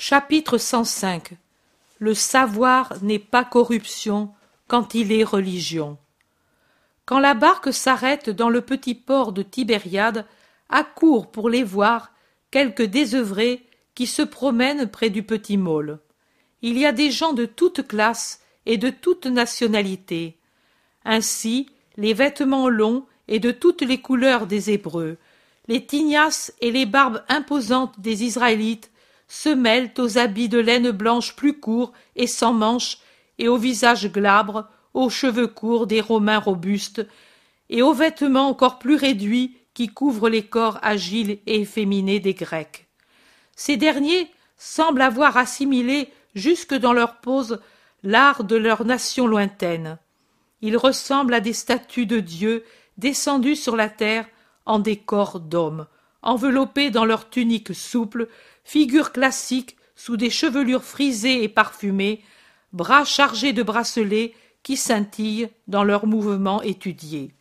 Chapitre 105 Le savoir n'est pas corruption quand il est religion. Quand la barque s'arrête dans le petit port de Tibériade, accourt pour les voir quelques désœuvrés qui se promènent près du petit môle. Il y a des gens de toutes classes et de toutes nationalités. Ainsi, les vêtements longs et de toutes les couleurs des Hébreux, les tignasses et les barbes imposantes des Israélites se mêlent aux habits de laine blanche plus courts et sans manches, et aux visages glabres, aux cheveux courts des Romains robustes, et aux vêtements encore plus réduits qui couvrent les corps agiles et efféminés des Grecs. Ces derniers semblent avoir assimilé jusque dans leur pose l'art de leur nation lointaine. Ils ressemblent à des statues de dieux descendues sur la terre en des corps d'hommes, enveloppés dans leurs tuniques souples figure classique sous des chevelures frisées et parfumées, bras chargés de bracelets qui scintillent dans leurs mouvements étudiés.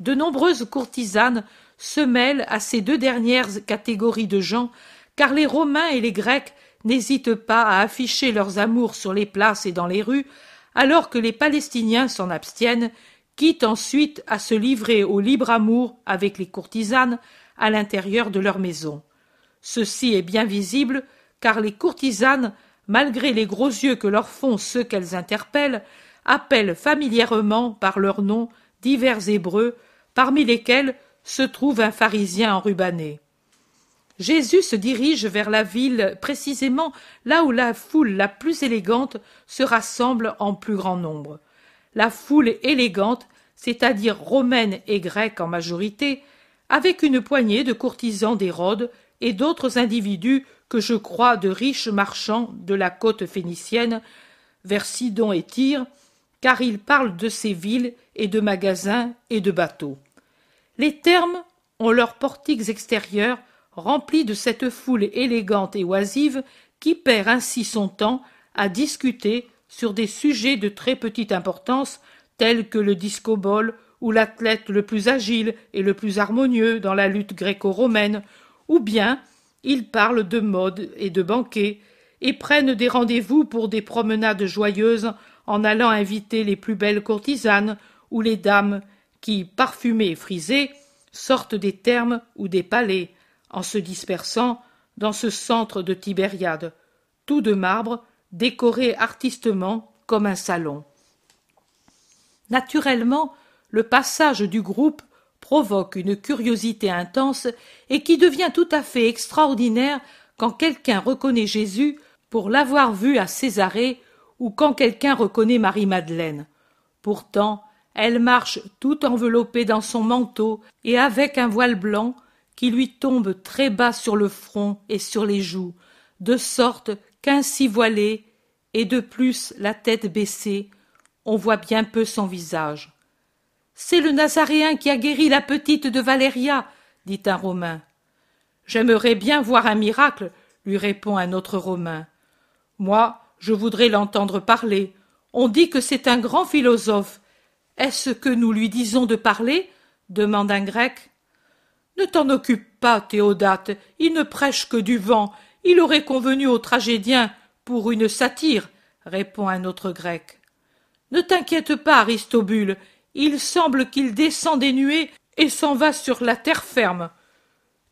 De nombreuses courtisanes se mêlent à ces deux dernières catégories de gens, car les Romains et les Grecs n'hésitent pas à afficher leurs amours sur les places et dans les rues, alors que les Palestiniens s'en abstiennent, quittent ensuite à se livrer au libre amour avec les courtisanes à l'intérieur de leur maison. Ceci est bien visible, car les courtisanes, malgré les gros yeux que leur font ceux qu'elles interpellent, appellent familièrement par leur nom divers Hébreux, parmi lesquels se trouve un pharisien enrubanné. Jésus se dirige vers la ville, précisément là où la foule la plus élégante se rassemble en plus grand nombre. La foule élégante, c'est-à-dire romaine et grecque en majorité, avec une poignée de courtisans d'Hérode et d'autres individus que je crois de riches marchands de la côte phénicienne vers Sidon et Tyr, car ils parlent de ces villes et de magasins et de bateaux. Les termes ont leurs portiques extérieurs remplis de cette foule élégante et oisive qui perd ainsi son temps à discuter sur des sujets de très petite importance tels que le discobole ou l'athlète le plus agile et le plus harmonieux dans la lutte gréco-romaine ou bien ils parlent de mode et de banquets, et prennent des rendez-vous pour des promenades joyeuses en allant inviter les plus belles courtisanes ou les dames qui, parfumées et frisées, sortent des thermes ou des palais, en se dispersant dans ce centre de Tibériade, tout de marbre, décoré artistement comme un salon. Naturellement, le passage du groupe provoque une curiosité intense et qui devient tout à fait extraordinaire quand quelqu'un reconnaît Jésus pour l'avoir vu à Césarée ou quand quelqu'un reconnaît Marie-Madeleine. Pourtant, elle marche tout enveloppée dans son manteau et avec un voile blanc qui lui tombe très bas sur le front et sur les joues, de sorte qu'ainsi voilée, et de plus la tête baissée, on voit bien peu son visage. C'est le Nazaréen qui a guéri la petite de Valéria, dit un Romain. J'aimerais bien voir un miracle, lui répond un autre Romain. Moi, je voudrais l'entendre parler. On dit que c'est un grand philosophe. Est-ce que nous lui disons de parler demande un grec. Ne t'en occupe pas, Théodate, il ne prêche que du vent. Il aurait convenu au tragédien pour une satire, répond un autre grec. Ne t'inquiète pas, Aristobule, il semble qu'il descend des nuées et s'en va sur la terre ferme.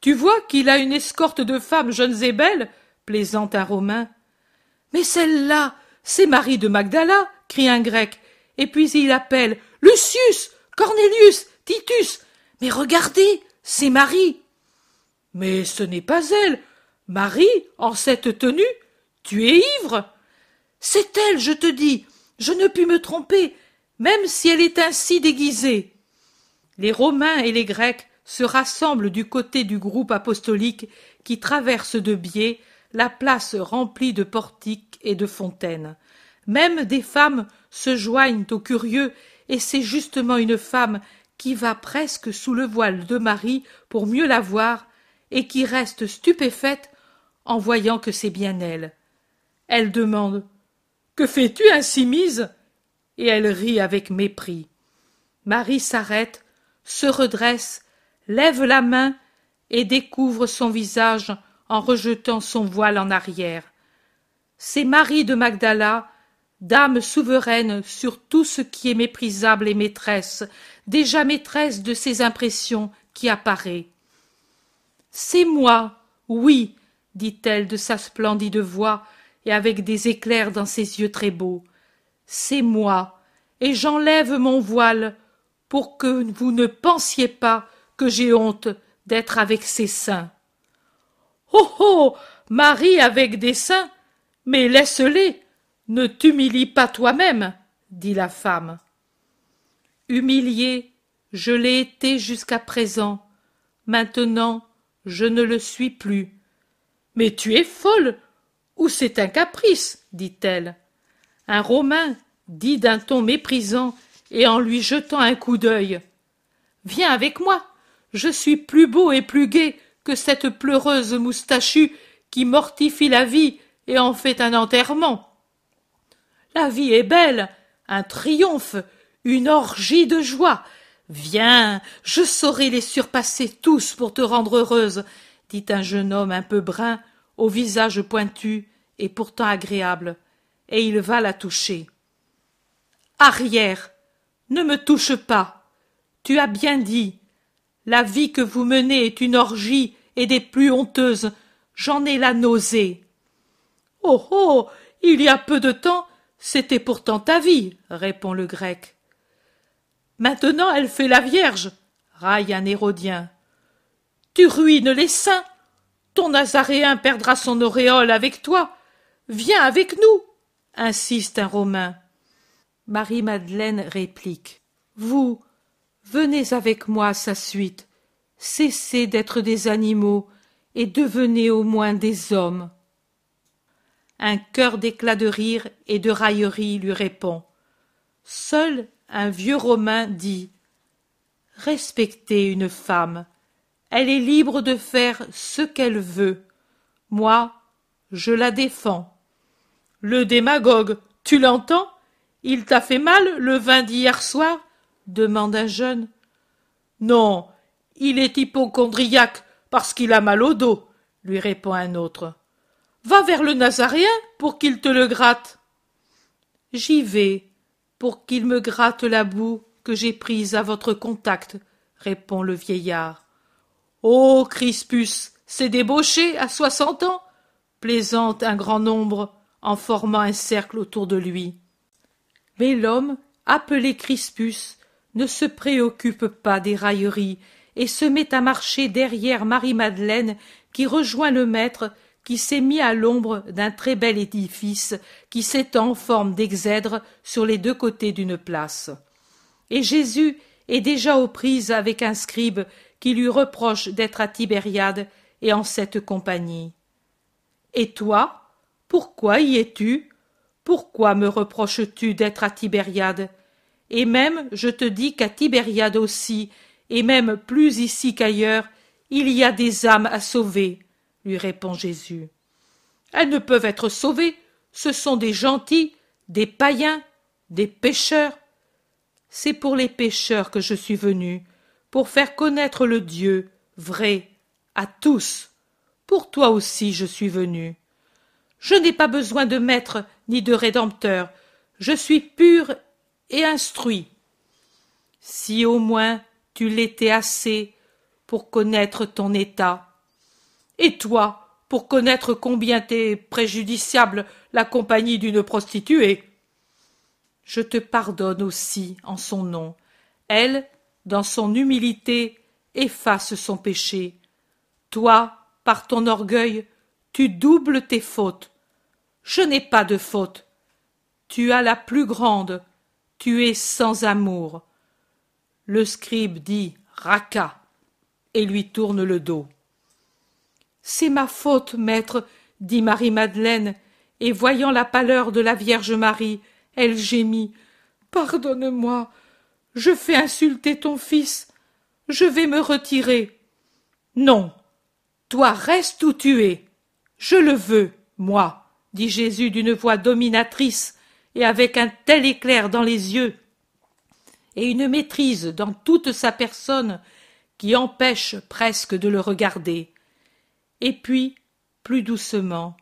Tu vois qu'il a une escorte de femmes jeunes et belles, plaisante un Romain. Mais celle-là, c'est Marie de Magdala, crie un Grec, et puis il appelle Lucius, Cornelius, Titus. Mais regardez, c'est Marie. Mais ce n'est pas elle. Marie, en cette tenue, tu es ivre. C'est elle, je te dis. Je ne puis me tromper même si elle est ainsi déguisée. Les Romains et les Grecs se rassemblent du côté du groupe apostolique qui traverse de biais la place remplie de portiques et de fontaines. Même des femmes se joignent aux curieux, et c'est justement une femme qui va presque sous le voile de Marie pour mieux la voir, et qui reste stupéfaite en voyant que c'est bien elle. Elle demande. Que fais tu ainsi mise? et elle rit avec mépris. Marie s'arrête, se redresse, lève la main et découvre son visage en rejetant son voile en arrière. C'est Marie de Magdala, dame souveraine sur tout ce qui est méprisable et maîtresse, déjà maîtresse de ses impressions, qui apparaît. C'est moi, oui, dit-elle de sa splendide voix et avec des éclairs dans ses yeux très beaux c'est moi, et j'enlève mon voile pour que vous ne pensiez pas que j'ai honte d'être avec ces saints. Oh oh Marie avec des saints Mais laisse-les Ne t'humilie pas toi-même dit la femme. Humiliée, je l'ai été jusqu'à présent. Maintenant, je ne le suis plus. Mais tu es folle Ou c'est un caprice dit-elle. Un Romain, dit d'un ton méprisant et en lui jetant un coup d'œil. Viens avec moi, je suis plus beau et plus gai que cette pleureuse moustachue qui mortifie la vie et en fait un enterrement. La vie est belle, un triomphe, une orgie de joie. Viens, je saurai les surpasser tous pour te rendre heureuse, dit un jeune homme un peu brun, au visage pointu et pourtant agréable et il va la toucher. Arrière. Ne me touche pas. Tu as bien dit. La vie que vous menez est une orgie et des plus honteuses. J'en ai la nausée. Oh. Oh. Il y a peu de temps c'était pourtant ta vie, répond le grec. Maintenant elle fait la vierge, raille un hérodien. Tu ruines les saints. Ton Nazaréen perdra son auréole avec toi. Viens avec nous insiste un romain. Marie-Madeleine réplique. Vous, venez avec moi à sa suite. Cessez d'être des animaux et devenez au moins des hommes. Un cœur d'éclats de rire et de raillerie lui répond. Seul un vieux Romain dit Respectez une femme. Elle est libre de faire ce qu'elle veut. Moi, je la défends. Le démagogue, tu l'entends Il t'a fait mal le vin d'hier soir demande un jeune. Non, il est hypochondriaque parce qu'il a mal au dos, lui répond un autre. Va vers le Nazaréen pour qu'il te le gratte. J'y vais pour qu'il me gratte la boue que j'ai prise à votre contact, répond le vieillard. oh, Crispus, c'est débauché à soixante ans, plaisante un grand nombre en formant un cercle autour de lui. Mais l'homme, appelé Crispus, ne se préoccupe pas des railleries et se met à marcher derrière Marie-Madeleine qui rejoint le maître qui s'est mis à l'ombre d'un très bel édifice qui s'étend en forme d'exèdre sur les deux côtés d'une place. Et Jésus est déjà aux prises avec un scribe qui lui reproche d'être à Tibériade et en cette compagnie. Et toi pourquoi y es-tu Pourquoi me reproches-tu d'être à Tibériade Et même, je te dis qu'à Tibériade aussi, et même plus ici qu'ailleurs, il y a des âmes à sauver, lui répond Jésus. Elles ne peuvent être sauvées, ce sont des gentils, des païens, des pécheurs. C'est pour les pécheurs que je suis venu, pour faire connaître le Dieu vrai à tous. Pour toi aussi je suis venu. Je n'ai pas besoin de maître ni de rédempteur. Je suis pur et instruit. Si au moins tu l'étais assez pour connaître ton état. Et toi, pour connaître combien t'est préjudiciable la compagnie d'une prostituée. Je te pardonne aussi en son nom. Elle, dans son humilité, efface son péché. Toi, par ton orgueil, tu doubles tes fautes. Je n'ai pas de faute. Tu as la plus grande. Tu es sans amour. Le scribe dit raca » et lui tourne le dos. C'est ma faute, maître, dit Marie-Madeleine, et voyant la pâleur de la Vierge Marie, elle gémit. Pardonne-moi, je fais insulter ton fils, je vais me retirer. Non, toi reste où tu es, je le veux, moi dit Jésus d'une voix dominatrice et avec un tel éclair dans les yeux, et une maîtrise dans toute sa personne qui empêche presque de le regarder. Et puis, plus doucement,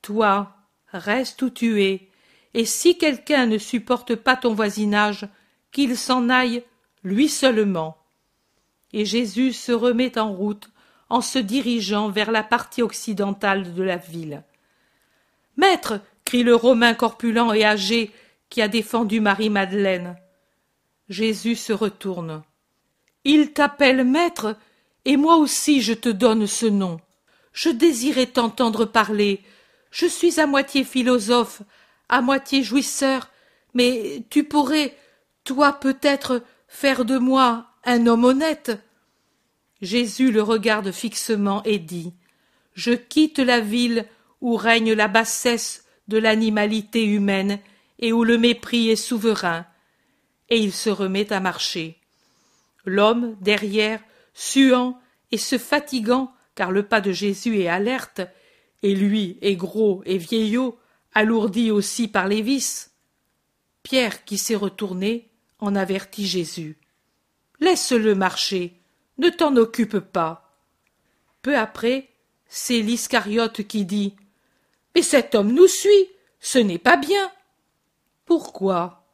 toi, reste où tu es, et si quelqu'un ne supporte pas ton voisinage, qu'il s'en aille lui seulement. Et Jésus se remet en route en se dirigeant vers la partie occidentale de la ville. Maître crie le Romain corpulent et âgé qui a défendu Marie-Madeleine. Jésus se retourne. Il t'appelle maître, et moi aussi je te donne ce nom. Je désirais t'entendre parler. Je suis à moitié philosophe, à moitié jouisseur, mais tu pourrais, toi peut-être, faire de moi un homme honnête. Jésus le regarde fixement et dit Je quitte la ville où règne la bassesse de l'animalité humaine et où le mépris est souverain, et il se remet à marcher. L'homme, derrière, suant et se fatiguant, car le pas de Jésus est alerte, et lui est gros et vieillot, alourdi aussi par les vices. Pierre, qui s'est retourné, en avertit Jésus. Laisse-le marcher, ne t'en occupe pas. Peu après, c'est l'Iscariote qui dit mais cet homme nous suit. Ce n'est pas bien. Pourquoi?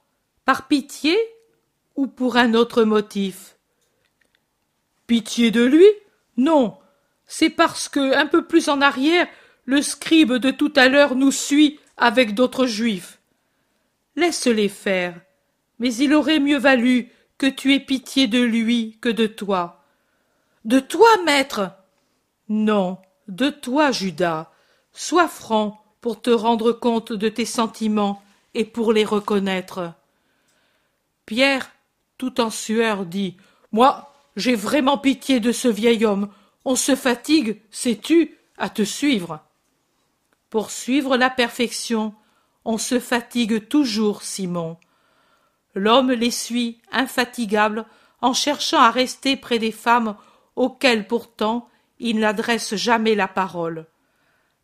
Par pitié? ou pour un autre motif? Pitié de lui? Non. C'est parce que, un peu plus en arrière, le scribe de tout à l'heure nous suit avec d'autres juifs. Laisse-les faire, mais il aurait mieux valu que tu aies pitié de lui que de toi. De toi, maître Non, de toi, Judas, Sois franc pour te rendre compte de tes sentiments et pour les reconnaître. Pierre, tout en sueur, dit Moi, j'ai vraiment pitié de ce vieil homme. On se fatigue, sais-tu, à te suivre. Pour suivre la perfection, on se fatigue toujours, Simon. L'homme les suit, infatigable, en cherchant à rester près des femmes auxquelles pourtant il n'adresse jamais la parole.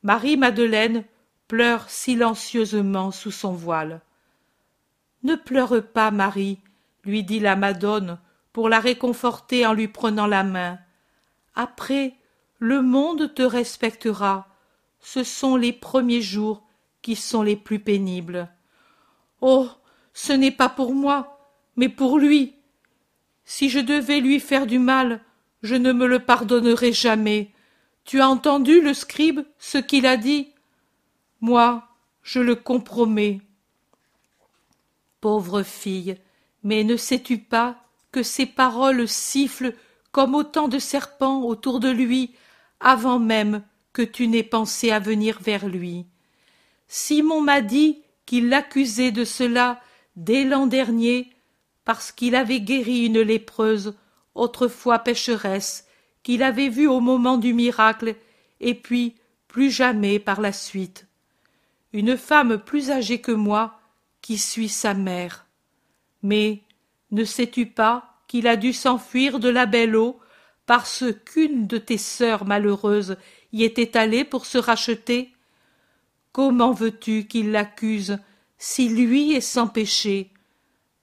Marie-Madeleine pleure silencieusement sous son voile. Ne pleure pas, Marie, lui dit la madone pour la réconforter en lui prenant la main. Après, le monde te respectera. Ce sont les premiers jours qui sont les plus pénibles. Oh, ce n'est pas pour moi, mais pour lui. Si je devais lui faire du mal, je ne me le pardonnerais jamais. Tu as entendu, le scribe, ce qu'il a dit Moi, je le compromets. Pauvre fille, mais ne sais-tu pas que ses paroles sifflent comme autant de serpents autour de lui avant même que tu n'aies pensé à venir vers lui Simon m'a dit qu'il l'accusait de cela dès l'an dernier parce qu'il avait guéri une lépreuse autrefois pécheresse qu'il avait vu au moment du miracle, et puis plus jamais par la suite. Une femme plus âgée que moi qui suis sa mère. Mais ne sais-tu pas qu'il a dû s'enfuir de la belle eau parce qu'une de tes sœurs malheureuses y était allée pour se racheter Comment veux-tu qu'il l'accuse si lui est sans péché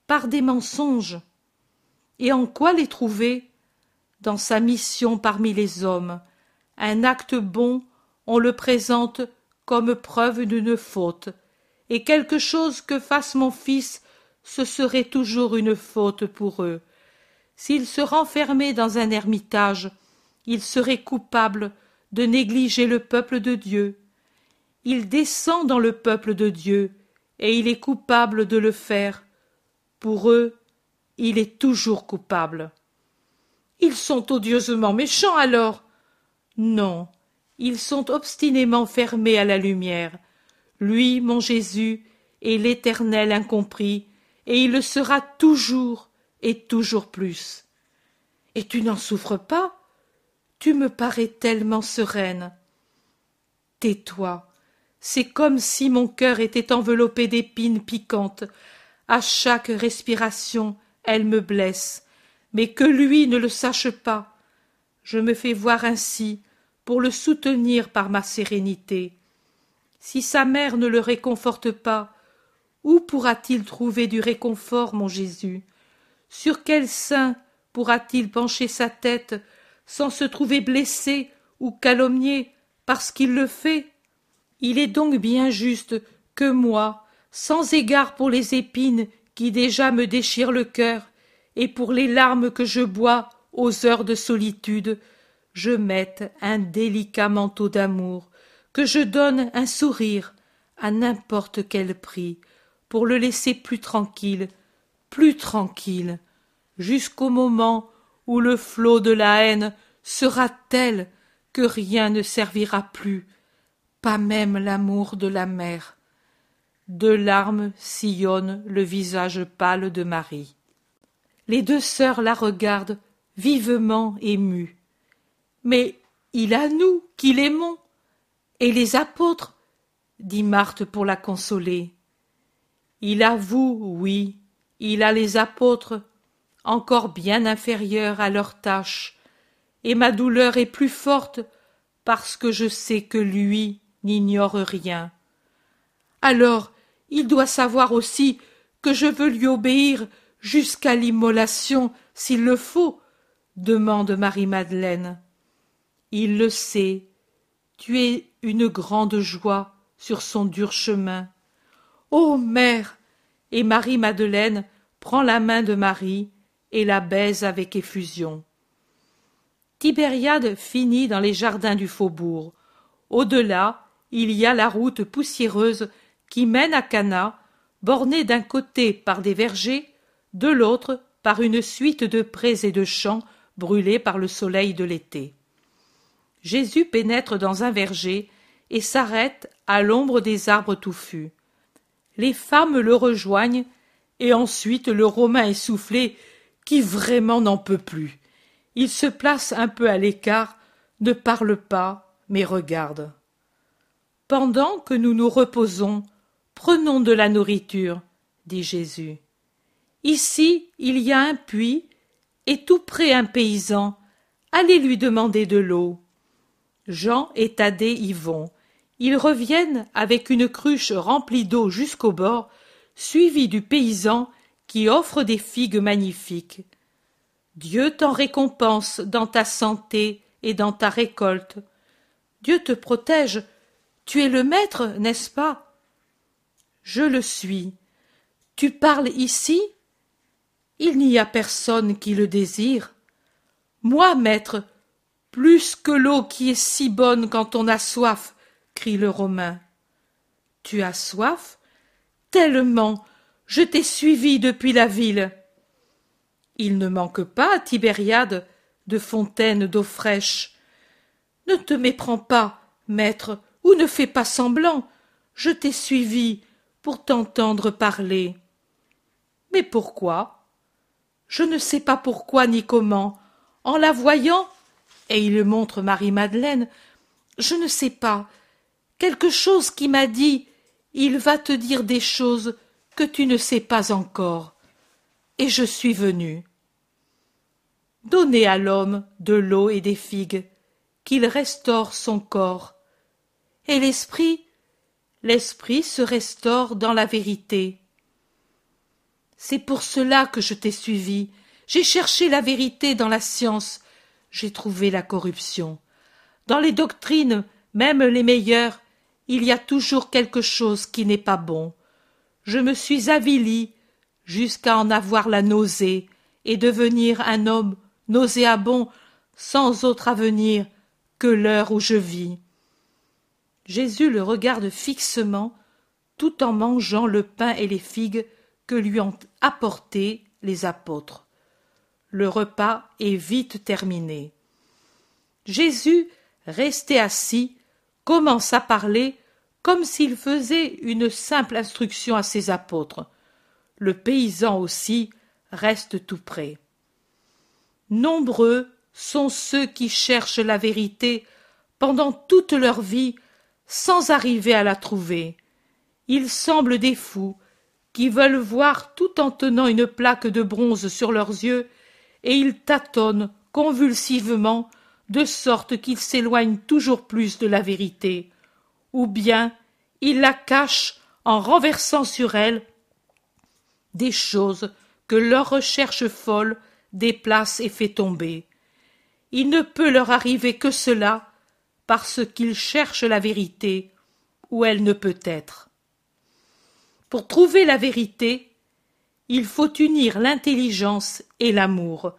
Par des mensonges. Et en quoi les trouver dans sa mission parmi les hommes. Un acte bon, on le présente comme preuve d'une faute, et quelque chose que fasse mon fils, ce serait toujours une faute pour eux. S'il se renfermait dans un ermitage, il serait coupable de négliger le peuple de Dieu. Il descend dans le peuple de Dieu, et il est coupable de le faire. Pour eux, il est toujours coupable. Ils sont odieusement méchants alors. Non, ils sont obstinément fermés à la lumière. Lui, mon Jésus, est l'éternel incompris, et il le sera toujours et toujours plus. Et tu n'en souffres pas Tu me parais tellement sereine. Tais-toi. C'est comme si mon cœur était enveloppé d'épines piquantes. À chaque respiration, elles me blessent mais que lui ne le sache pas. Je me fais voir ainsi pour le soutenir par ma sérénité. Si sa mère ne le réconforte pas, où pourra-t-il trouver du réconfort, mon Jésus Sur quel sein pourra-t-il pencher sa tête sans se trouver blessé ou calomnié parce qu'il le fait Il est donc bien juste que moi, sans égard pour les épines qui déjà me déchirent le cœur, et pour les larmes que je bois aux heures de solitude, je mette un délicat manteau d'amour, que je donne un sourire à n'importe quel prix, pour le laisser plus tranquille, plus tranquille, jusqu'au moment où le flot de la haine sera tel que rien ne servira plus, pas même l'amour de la mère. Deux larmes sillonnent le visage pâle de Marie. Les deux sœurs la regardent, vivement émues. Mais il a nous qui l'aimons, et les apôtres, dit Marthe pour la consoler. Il a vous, oui, il a les apôtres, encore bien inférieurs à leur tâche, et ma douleur est plus forte parce que je sais que lui n'ignore rien. Alors, il doit savoir aussi que je veux lui obéir jusqu'à l'immolation s'il le faut demande Marie-Madeleine. Il le sait. Tu es une grande joie sur son dur chemin. Ô mère Et Marie-Madeleine prend la main de Marie et la baise avec effusion. Tibériade finit dans les jardins du faubourg. Au-delà, il y a la route poussiéreuse qui mène à Cana, bornée d'un côté par des vergers de l'autre par une suite de prés et de champs brûlés par le soleil de l'été. Jésus pénètre dans un verger et s'arrête à l'ombre des arbres touffus. Les femmes le rejoignent et ensuite le Romain essoufflé qui vraiment n'en peut plus. Il se place un peu à l'écart, ne parle pas, mais regarde. Pendant que nous nous reposons, prenons de la nourriture, dit Jésus. Ici il y a un puits, et tout près un paysan. Allez lui demander de l'eau. Jean et Thaddée y vont. Ils reviennent avec une cruche remplie d'eau jusqu'au bord, suivis du paysan qui offre des figues magnifiques. Dieu t'en récompense dans ta santé et dans ta récolte. Dieu te protège. Tu es le maître, n'est-ce pas Je le suis. Tu parles ici il n'y a personne qui le désire. Moi, maître, plus que l'eau qui est si bonne quand on a soif, crie le Romain. Tu as soif? Tellement. Je t'ai suivi depuis la ville. Il ne manque pas, Tibériade, de fontaines d'eau fraîche. Ne te méprends pas, maître, ou ne fais pas semblant. Je t'ai suivi pour t'entendre parler. Mais pourquoi? je ne sais pas pourquoi ni comment, en la voyant, et il montre Marie-Madeleine, je ne sais pas, quelque chose qui m'a dit il va te dire des choses que tu ne sais pas encore. Et je suis venu. Donnez à l'homme de l'eau et des figues, qu'il restaure son corps. Et l'esprit, l'esprit se restaure dans la vérité. C'est pour cela que je t'ai suivi. J'ai cherché la vérité dans la science. J'ai trouvé la corruption. Dans les doctrines, même les meilleures, il y a toujours quelque chose qui n'est pas bon. Je me suis avili jusqu'à en avoir la nausée et devenir un homme nauséabond sans autre avenir que l'heure où je vis. Jésus le regarde fixement tout en mangeant le pain et les figues que lui ont apporté les apôtres. Le repas est vite terminé. Jésus, resté assis, commence à parler comme s'il faisait une simple instruction à ses apôtres. Le paysan aussi reste tout près. Nombreux sont ceux qui cherchent la vérité pendant toute leur vie sans arriver à la trouver. Ils semblent des fous, qui veulent voir tout en tenant une plaque de bronze sur leurs yeux, et ils tâtonnent convulsivement de sorte qu'ils s'éloignent toujours plus de la vérité, ou bien ils la cachent en renversant sur elle des choses que leur recherche folle déplace et fait tomber. Il ne peut leur arriver que cela parce qu'ils cherchent la vérité où elle ne peut être. Pour trouver la vérité, il faut unir l'intelligence et l'amour,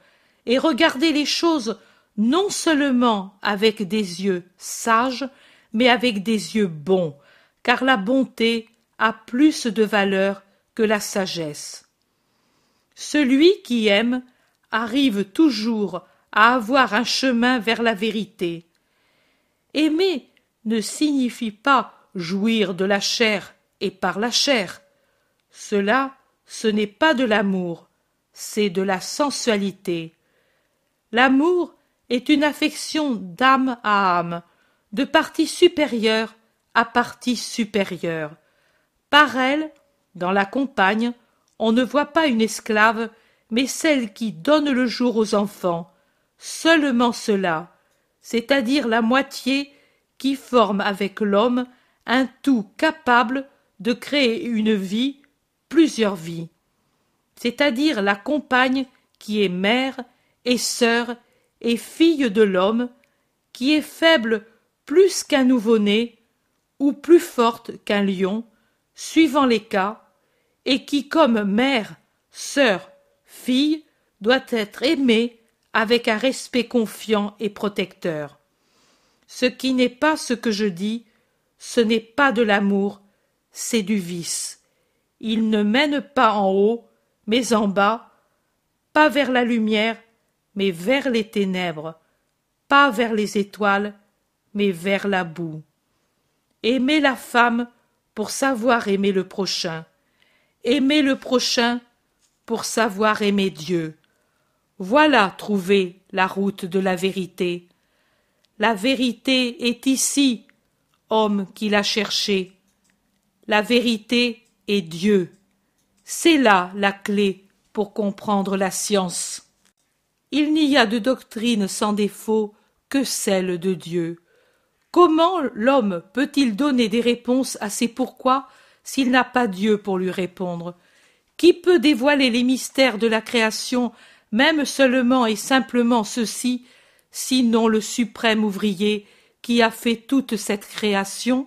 et regarder les choses non seulement avec des yeux sages, mais avec des yeux bons, car la bonté a plus de valeur que la sagesse. Celui qui aime arrive toujours à avoir un chemin vers la vérité. Aimer ne signifie pas jouir de la chair et par la chair, cela, ce n'est pas de l'amour, c'est de la sensualité. L'amour est une affection d'âme à âme, de partie supérieure à partie supérieure. Par elle, dans la compagne, on ne voit pas une esclave, mais celle qui donne le jour aux enfants. Seulement cela, c'est-à-dire la moitié qui forme avec l'homme un tout capable de créer une vie plusieurs vies, c'est-à-dire la compagne qui est mère et sœur et fille de l'homme, qui est faible plus qu'un nouveau-né ou plus forte qu'un lion, suivant les cas, et qui, comme mère, sœur, fille, doit être aimée avec un respect confiant et protecteur. Ce qui n'est pas ce que je dis, ce n'est pas de l'amour, c'est du vice il ne mène pas en haut, mais en bas, pas vers la lumière, mais vers les ténèbres, pas vers les étoiles, mais vers la boue. Aimez la femme pour savoir aimer le prochain, Aimez le prochain pour savoir aimer Dieu. Voilà trouver la route de la vérité. La vérité est ici, homme qui l'a cherchée. La vérité et Dieu. C'est là la clé pour comprendre la science. Il n'y a de doctrine sans défaut que celle de Dieu. Comment l'homme peut-il donner des réponses à ses pourquoi s'il n'a pas Dieu pour lui répondre Qui peut dévoiler les mystères de la création, même seulement et simplement ceux-ci sinon le suprême ouvrier qui a fait toute cette création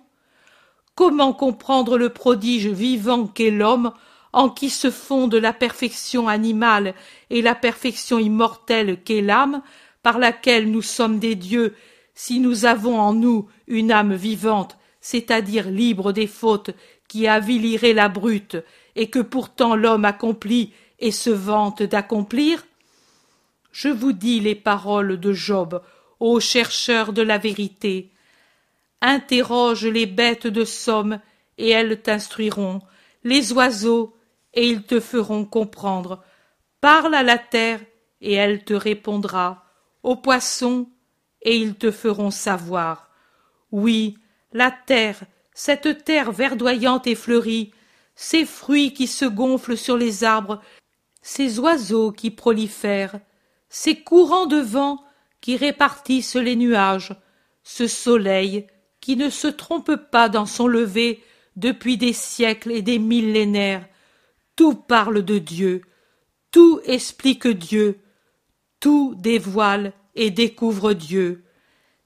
Comment comprendre le prodige vivant qu'est l'homme, en qui se fondent la perfection animale et la perfection immortelle qu'est l'âme, par laquelle nous sommes des dieux, si nous avons en nous une âme vivante, c'est-à-dire libre des fautes qui avilirait la brute, et que pourtant l'homme accomplit et se vante d'accomplir Je vous dis les paroles de Job, ô chercheur de la vérité, Interroge les bêtes de somme, et elles t'instruiront, les oiseaux, et ils te feront comprendre. Parle à la terre, et elle te répondra, aux poissons, et ils te feront savoir. Oui, la terre, cette terre verdoyante et fleurie, ces fruits qui se gonflent sur les arbres, ces oiseaux qui prolifèrent, ces courants de vent qui répartissent les nuages, ce soleil, qui ne se trompe pas dans son lever depuis des siècles et des millénaires. Tout parle de Dieu, tout explique Dieu, tout dévoile et découvre Dieu.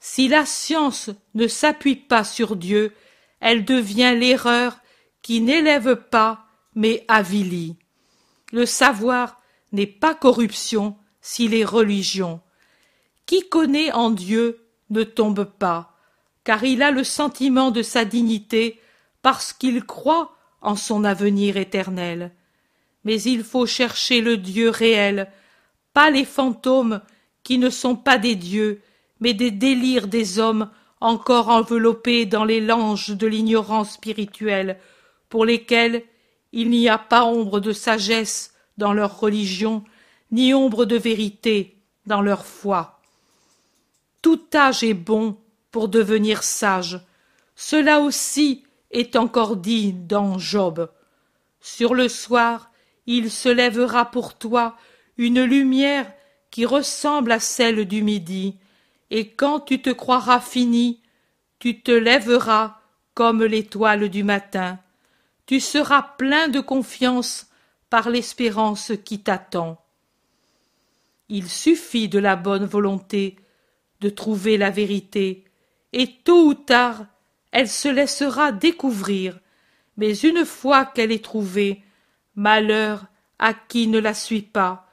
Si la science ne s'appuie pas sur Dieu, elle devient l'erreur qui n'élève pas mais avilit. Le savoir n'est pas corruption s'il est religion. Qui connaît en Dieu ne tombe pas car il a le sentiment de sa dignité, parce qu'il croit en son avenir éternel. Mais il faut chercher le Dieu réel, pas les fantômes qui ne sont pas des dieux, mais des délires des hommes encore enveloppés dans les langes de l'ignorance spirituelle, pour lesquels il n'y a pas ombre de sagesse dans leur religion, ni ombre de vérité dans leur foi. Tout âge est bon pour devenir sage Cela aussi est encore dit dans Job. Sur le soir, il se lèvera pour toi une lumière qui ressemble à celle du midi, et quand tu te croiras fini, tu te lèveras comme l'étoile du matin. Tu seras plein de confiance par l'espérance qui t'attend. Il suffit de la bonne volonté, de trouver la vérité, et tôt ou tard elle se laissera découvrir mais une fois qu'elle est trouvée malheur à qui ne la suit pas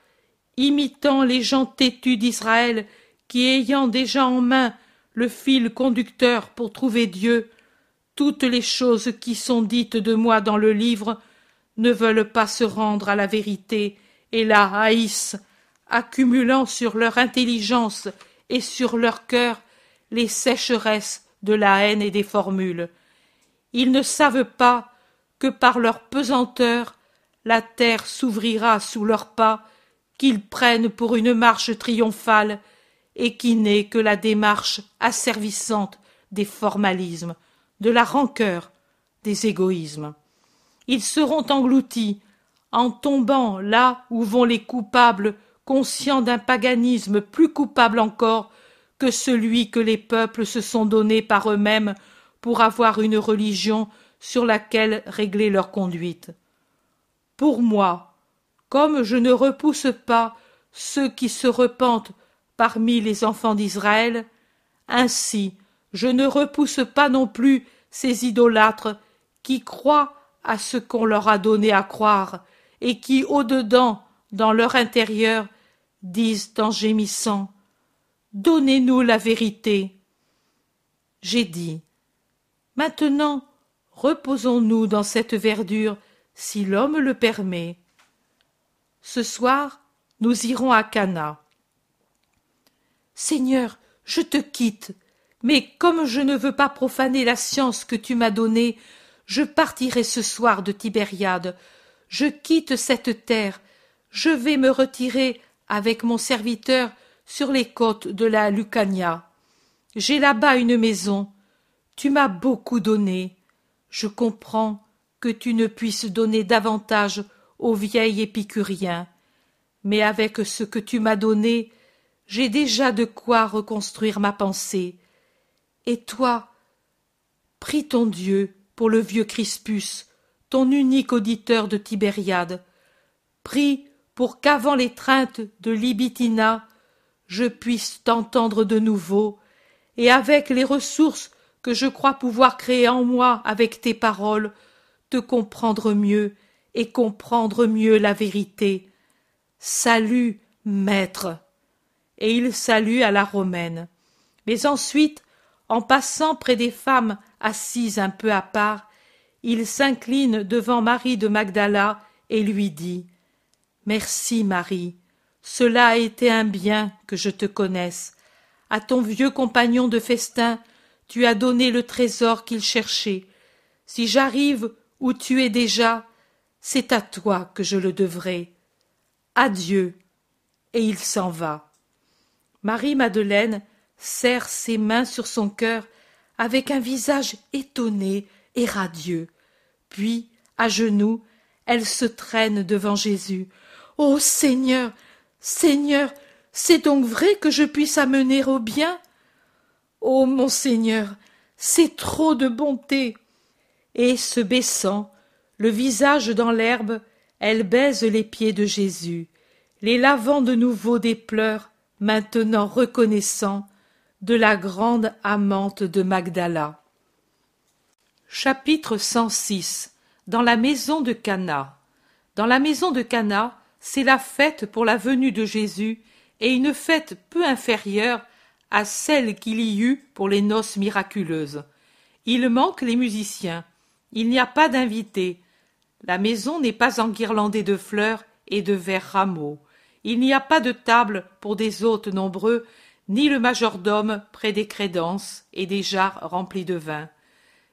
imitant les gens têtus d'israël qui ayant déjà en main le fil conducteur pour trouver dieu toutes les choses qui sont dites de moi dans le livre ne veulent pas se rendre à la vérité et la haïssent accumulant sur leur intelligence et sur leur cœur les sécheresses de la haine et des formules. Ils ne savent pas que par leur pesanteur la terre s'ouvrira sous leurs pas, qu'ils prennent pour une marche triomphale, et qui n'est que la démarche asservissante des formalismes, de la rancœur, des égoïsmes. Ils seront engloutis, en tombant là où vont les coupables, conscients d'un paganisme plus coupable encore que celui que les peuples se sont donné par eux-mêmes pour avoir une religion sur laquelle régler leur conduite. Pour moi, comme je ne repousse pas ceux qui se repentent parmi les enfants d'Israël, ainsi je ne repousse pas non plus ces idolâtres qui croient à ce qu'on leur a donné à croire, et qui au dedans, dans leur intérieur, disent en gémissant Donnez-nous la vérité. J'ai dit Maintenant, reposons-nous dans cette verdure si l'homme le permet. Ce soir, nous irons à Cana. Seigneur, je te quitte, mais comme je ne veux pas profaner la science que tu m'as donnée, je partirai ce soir de Tibériade. Je quitte cette terre. Je vais me retirer avec mon serviteur sur les côtes de la Lucania. J'ai là-bas une maison. Tu m'as beaucoup donné. Je comprends que tu ne puisses donner davantage au vieil épicurien. Mais avec ce que tu m'as donné, j'ai déjà de quoi reconstruire ma pensée. Et toi, prie ton Dieu pour le vieux Crispus, ton unique auditeur de Tibériade. Prie pour qu'avant l'étreinte de Libitina, je puisse t'entendre de nouveau, et avec les ressources que je crois pouvoir créer en moi avec tes paroles, te comprendre mieux et comprendre mieux la vérité. Salut, maître. Et il salue à la romaine. Mais ensuite, en passant près des femmes assises un peu à part, il s'incline devant Marie de Magdala et lui dit Merci, Marie. Cela a été un bien que je te connaisse. À ton vieux compagnon de festin, tu as donné le trésor qu'il cherchait. Si j'arrive où tu es déjà, c'est à toi que je le devrai. Adieu. Et il s'en va. Marie-Madeleine serre ses mains sur son cœur avec un visage étonné et radieux. Puis, à genoux, elle se traîne devant Jésus. Ô Seigneur, Seigneur, c'est donc vrai que je puisse amener au bien? Ô oh, mon Seigneur, c'est trop de bonté. Et se baissant, le visage dans l'herbe, elle baise les pieds de Jésus, les lavant de nouveau des pleurs, maintenant reconnaissant, de la grande amante de Magdala. Chapitre 106 Dans la maison de Cana Dans la maison de Cana, c'est la fête pour la venue de Jésus, et une fête peu inférieure à celle qu'il y eut pour les noces miraculeuses. Il manque les musiciens, il n'y a pas d'invités, la maison n'est pas enguirlandée de fleurs et de verts rameaux, il n'y a pas de table pour des hôtes nombreux, ni le majordome près des crédences et des jarres remplis de vin.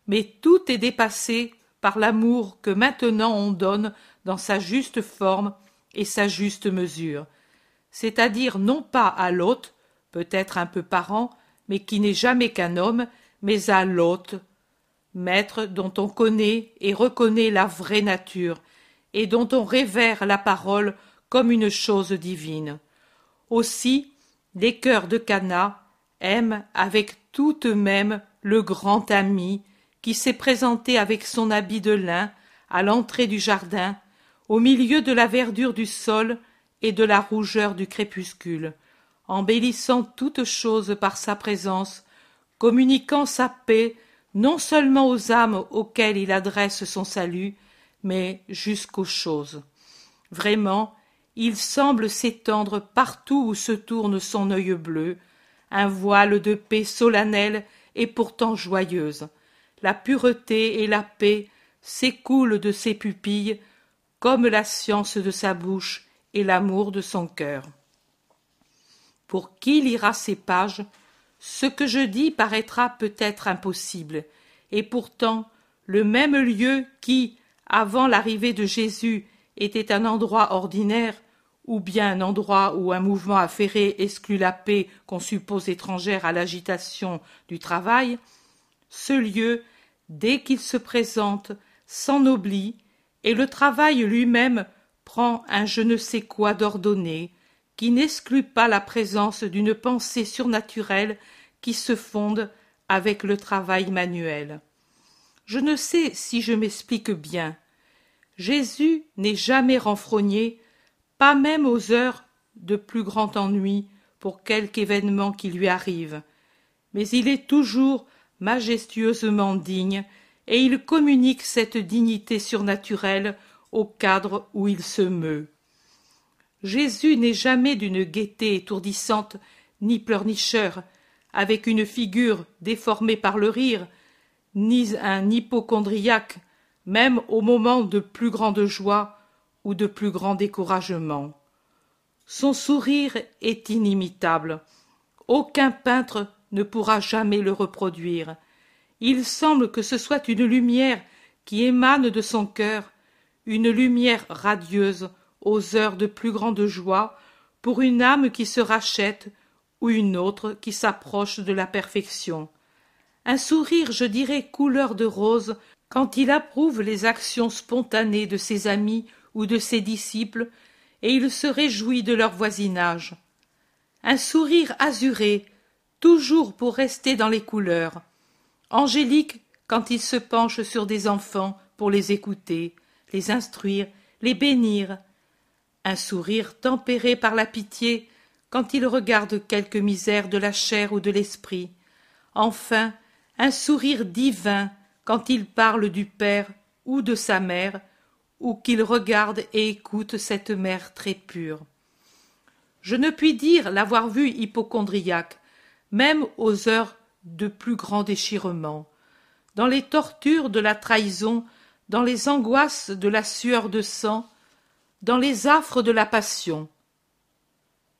Mais tout est dépassé par l'amour que maintenant on donne dans sa juste forme et sa juste mesure, c'est-à-dire non pas à l'hôte, peut-être un peu parent, mais qui n'est jamais qu'un homme, mais à l'hôte, maître dont on connaît et reconnaît la vraie nature, et dont on révère la parole comme une chose divine. Aussi, les cœurs de Cana aiment avec tout eux-mêmes le grand ami qui s'est présenté avec son habit de lin à l'entrée du jardin au milieu de la verdure du sol et de la rougeur du crépuscule, embellissant toutes choses par sa présence, communiquant sa paix non seulement aux âmes auxquelles il adresse son salut, mais jusqu'aux choses. Vraiment, il semble s'étendre partout où se tourne son œil bleu, un voile de paix solennelle et pourtant joyeuse. La pureté et la paix s'écoulent de ses pupilles comme la science de sa bouche et l'amour de son cœur. Pour qui lira ces pages, ce que je dis paraîtra peut-être impossible, et pourtant le même lieu qui, avant l'arrivée de Jésus, était un endroit ordinaire, ou bien un endroit où un mouvement affairé exclut la paix qu'on suppose étrangère à l'agitation du travail, ce lieu, dès qu'il se présente, oublie, et le travail lui-même prend un je ne sais quoi d'ordonné, qui n'exclut pas la présence d'une pensée surnaturelle qui se fonde avec le travail manuel. Je ne sais si je m'explique bien. Jésus n'est jamais renfrogné, pas même aux heures de plus grand ennui pour quelque événement qui lui arrive, mais il est toujours majestueusement digne et il communique cette dignité surnaturelle au cadre où il se meut. Jésus n'est jamais d'une gaieté étourdissante ni pleurnicheur, avec une figure déformée par le rire, ni un hypochondriaque, même au moment de plus grande joie ou de plus grand découragement. Son sourire est inimitable. Aucun peintre ne pourra jamais le reproduire. Il semble que ce soit une lumière qui émane de son cœur, une lumière radieuse aux heures de plus grande joie pour une âme qui se rachète ou une autre qui s'approche de la perfection. Un sourire, je dirais, couleur de rose quand il approuve les actions spontanées de ses amis ou de ses disciples et il se réjouit de leur voisinage. Un sourire azuré, toujours pour rester dans les couleurs angélique quand il se penche sur des enfants pour les écouter, les instruire, les bénir, un sourire tempéré par la pitié quand il regarde quelque misère de la chair ou de l'esprit, enfin un sourire divin quand il parle du Père ou de sa mère, ou qu'il regarde et écoute cette mère très pure. Je ne puis dire l'avoir vu hypochondriaque, même aux heures de plus grands déchirements, dans les tortures de la trahison, dans les angoisses de la sueur de sang, dans les affres de la passion.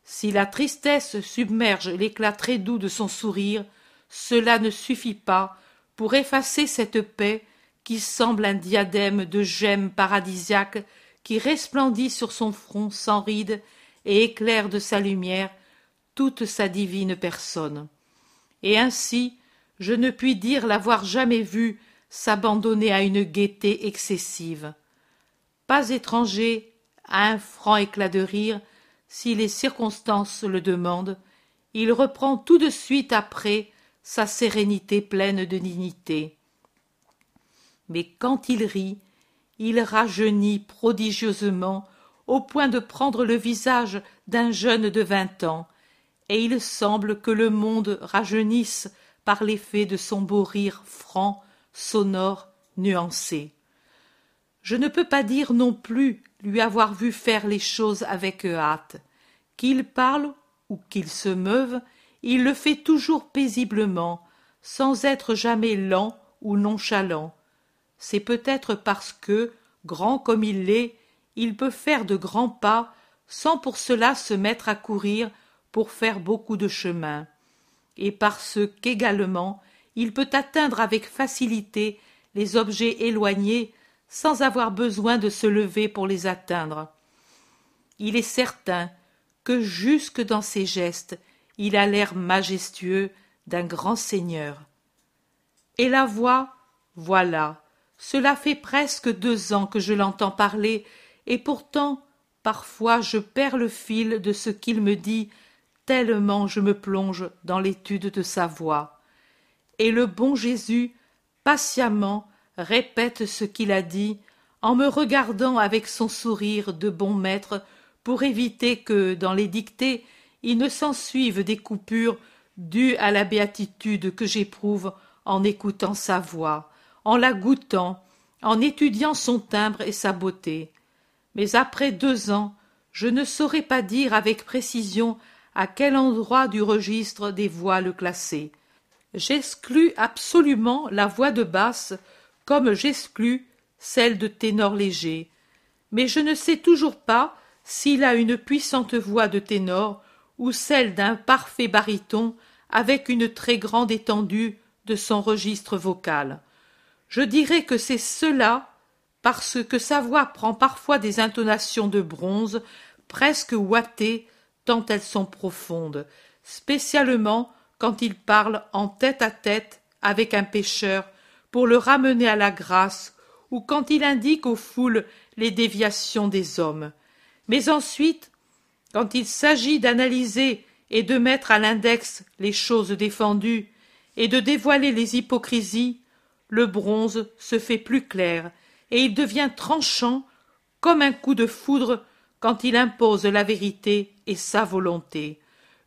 Si la tristesse submerge l'éclat très doux de son sourire, cela ne suffit pas pour effacer cette paix qui semble un diadème de gemmes paradisiaques qui resplendit sur son front sans rides et éclaire de sa lumière toute sa divine personne et ainsi je ne puis dire l'avoir jamais vu s'abandonner à une gaieté excessive pas étranger à un franc éclat de rire si les circonstances le demandent il reprend tout de suite après sa sérénité pleine de dignité mais quand il rit il rajeunit prodigieusement au point de prendre le visage d'un jeune de vingt ans et il semble que le monde rajeunisse par l'effet de son beau rire franc, sonore, nuancé. Je ne peux pas dire non plus lui avoir vu faire les choses avec hâte. Qu'il parle ou qu'il se meuve, il le fait toujours paisiblement, sans être jamais lent ou nonchalant. C'est peut-être parce que, grand comme il l'est, il peut faire de grands pas sans pour cela se mettre à courir pour faire beaucoup de chemin, et parce qu'également il peut atteindre avec facilité les objets éloignés sans avoir besoin de se lever pour les atteindre. Il est certain que jusque dans ses gestes il a l'air majestueux d'un grand seigneur. Et la voix, voilà, cela fait presque deux ans que je l'entends parler, et pourtant parfois je perds le fil de ce qu'il me dit tellement je me plonge dans l'étude de sa voix. Et le bon Jésus, patiemment, répète ce qu'il a dit, en me regardant avec son sourire de bon maître pour éviter que, dans les dictées, il ne s'ensuive des coupures dues à la béatitude que j'éprouve en écoutant sa voix, en la goûtant, en étudiant son timbre et sa beauté. Mais après deux ans, je ne saurais pas dire avec précision à quel endroit du registre des voix le classer. J'exclus absolument la voix de basse comme j'exclus celle de ténor léger. Mais je ne sais toujours pas s'il a une puissante voix de ténor ou celle d'un parfait baryton avec une très grande étendue de son registre vocal. Je dirais que c'est cela parce que sa voix prend parfois des intonations de bronze presque ouatées tant elles sont profondes, spécialement quand il parle en tête-à-tête avec un pécheur pour le ramener à la grâce ou quand il indique aux foules les déviations des hommes. Mais ensuite, quand il s'agit d'analyser et de mettre à l'index les choses défendues et de dévoiler les hypocrisies, le bronze se fait plus clair et il devient tranchant comme un coup de foudre quand il impose la vérité et sa volonté,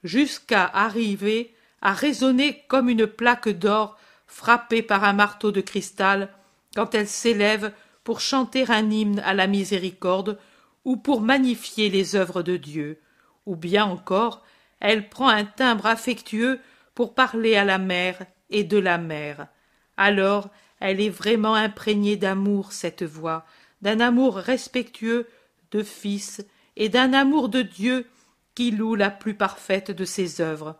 jusqu'à arriver à résonner comme une plaque d'or frappée par un marteau de cristal quand elle s'élève pour chanter un hymne à la miséricorde ou pour magnifier les œuvres de Dieu, ou bien encore elle prend un timbre affectueux pour parler à la mère et de la mère. Alors elle est vraiment imprégnée d'amour cette voix, d'un amour respectueux de Fils et d'un amour de Dieu qui loue la plus parfaite de ses œuvres.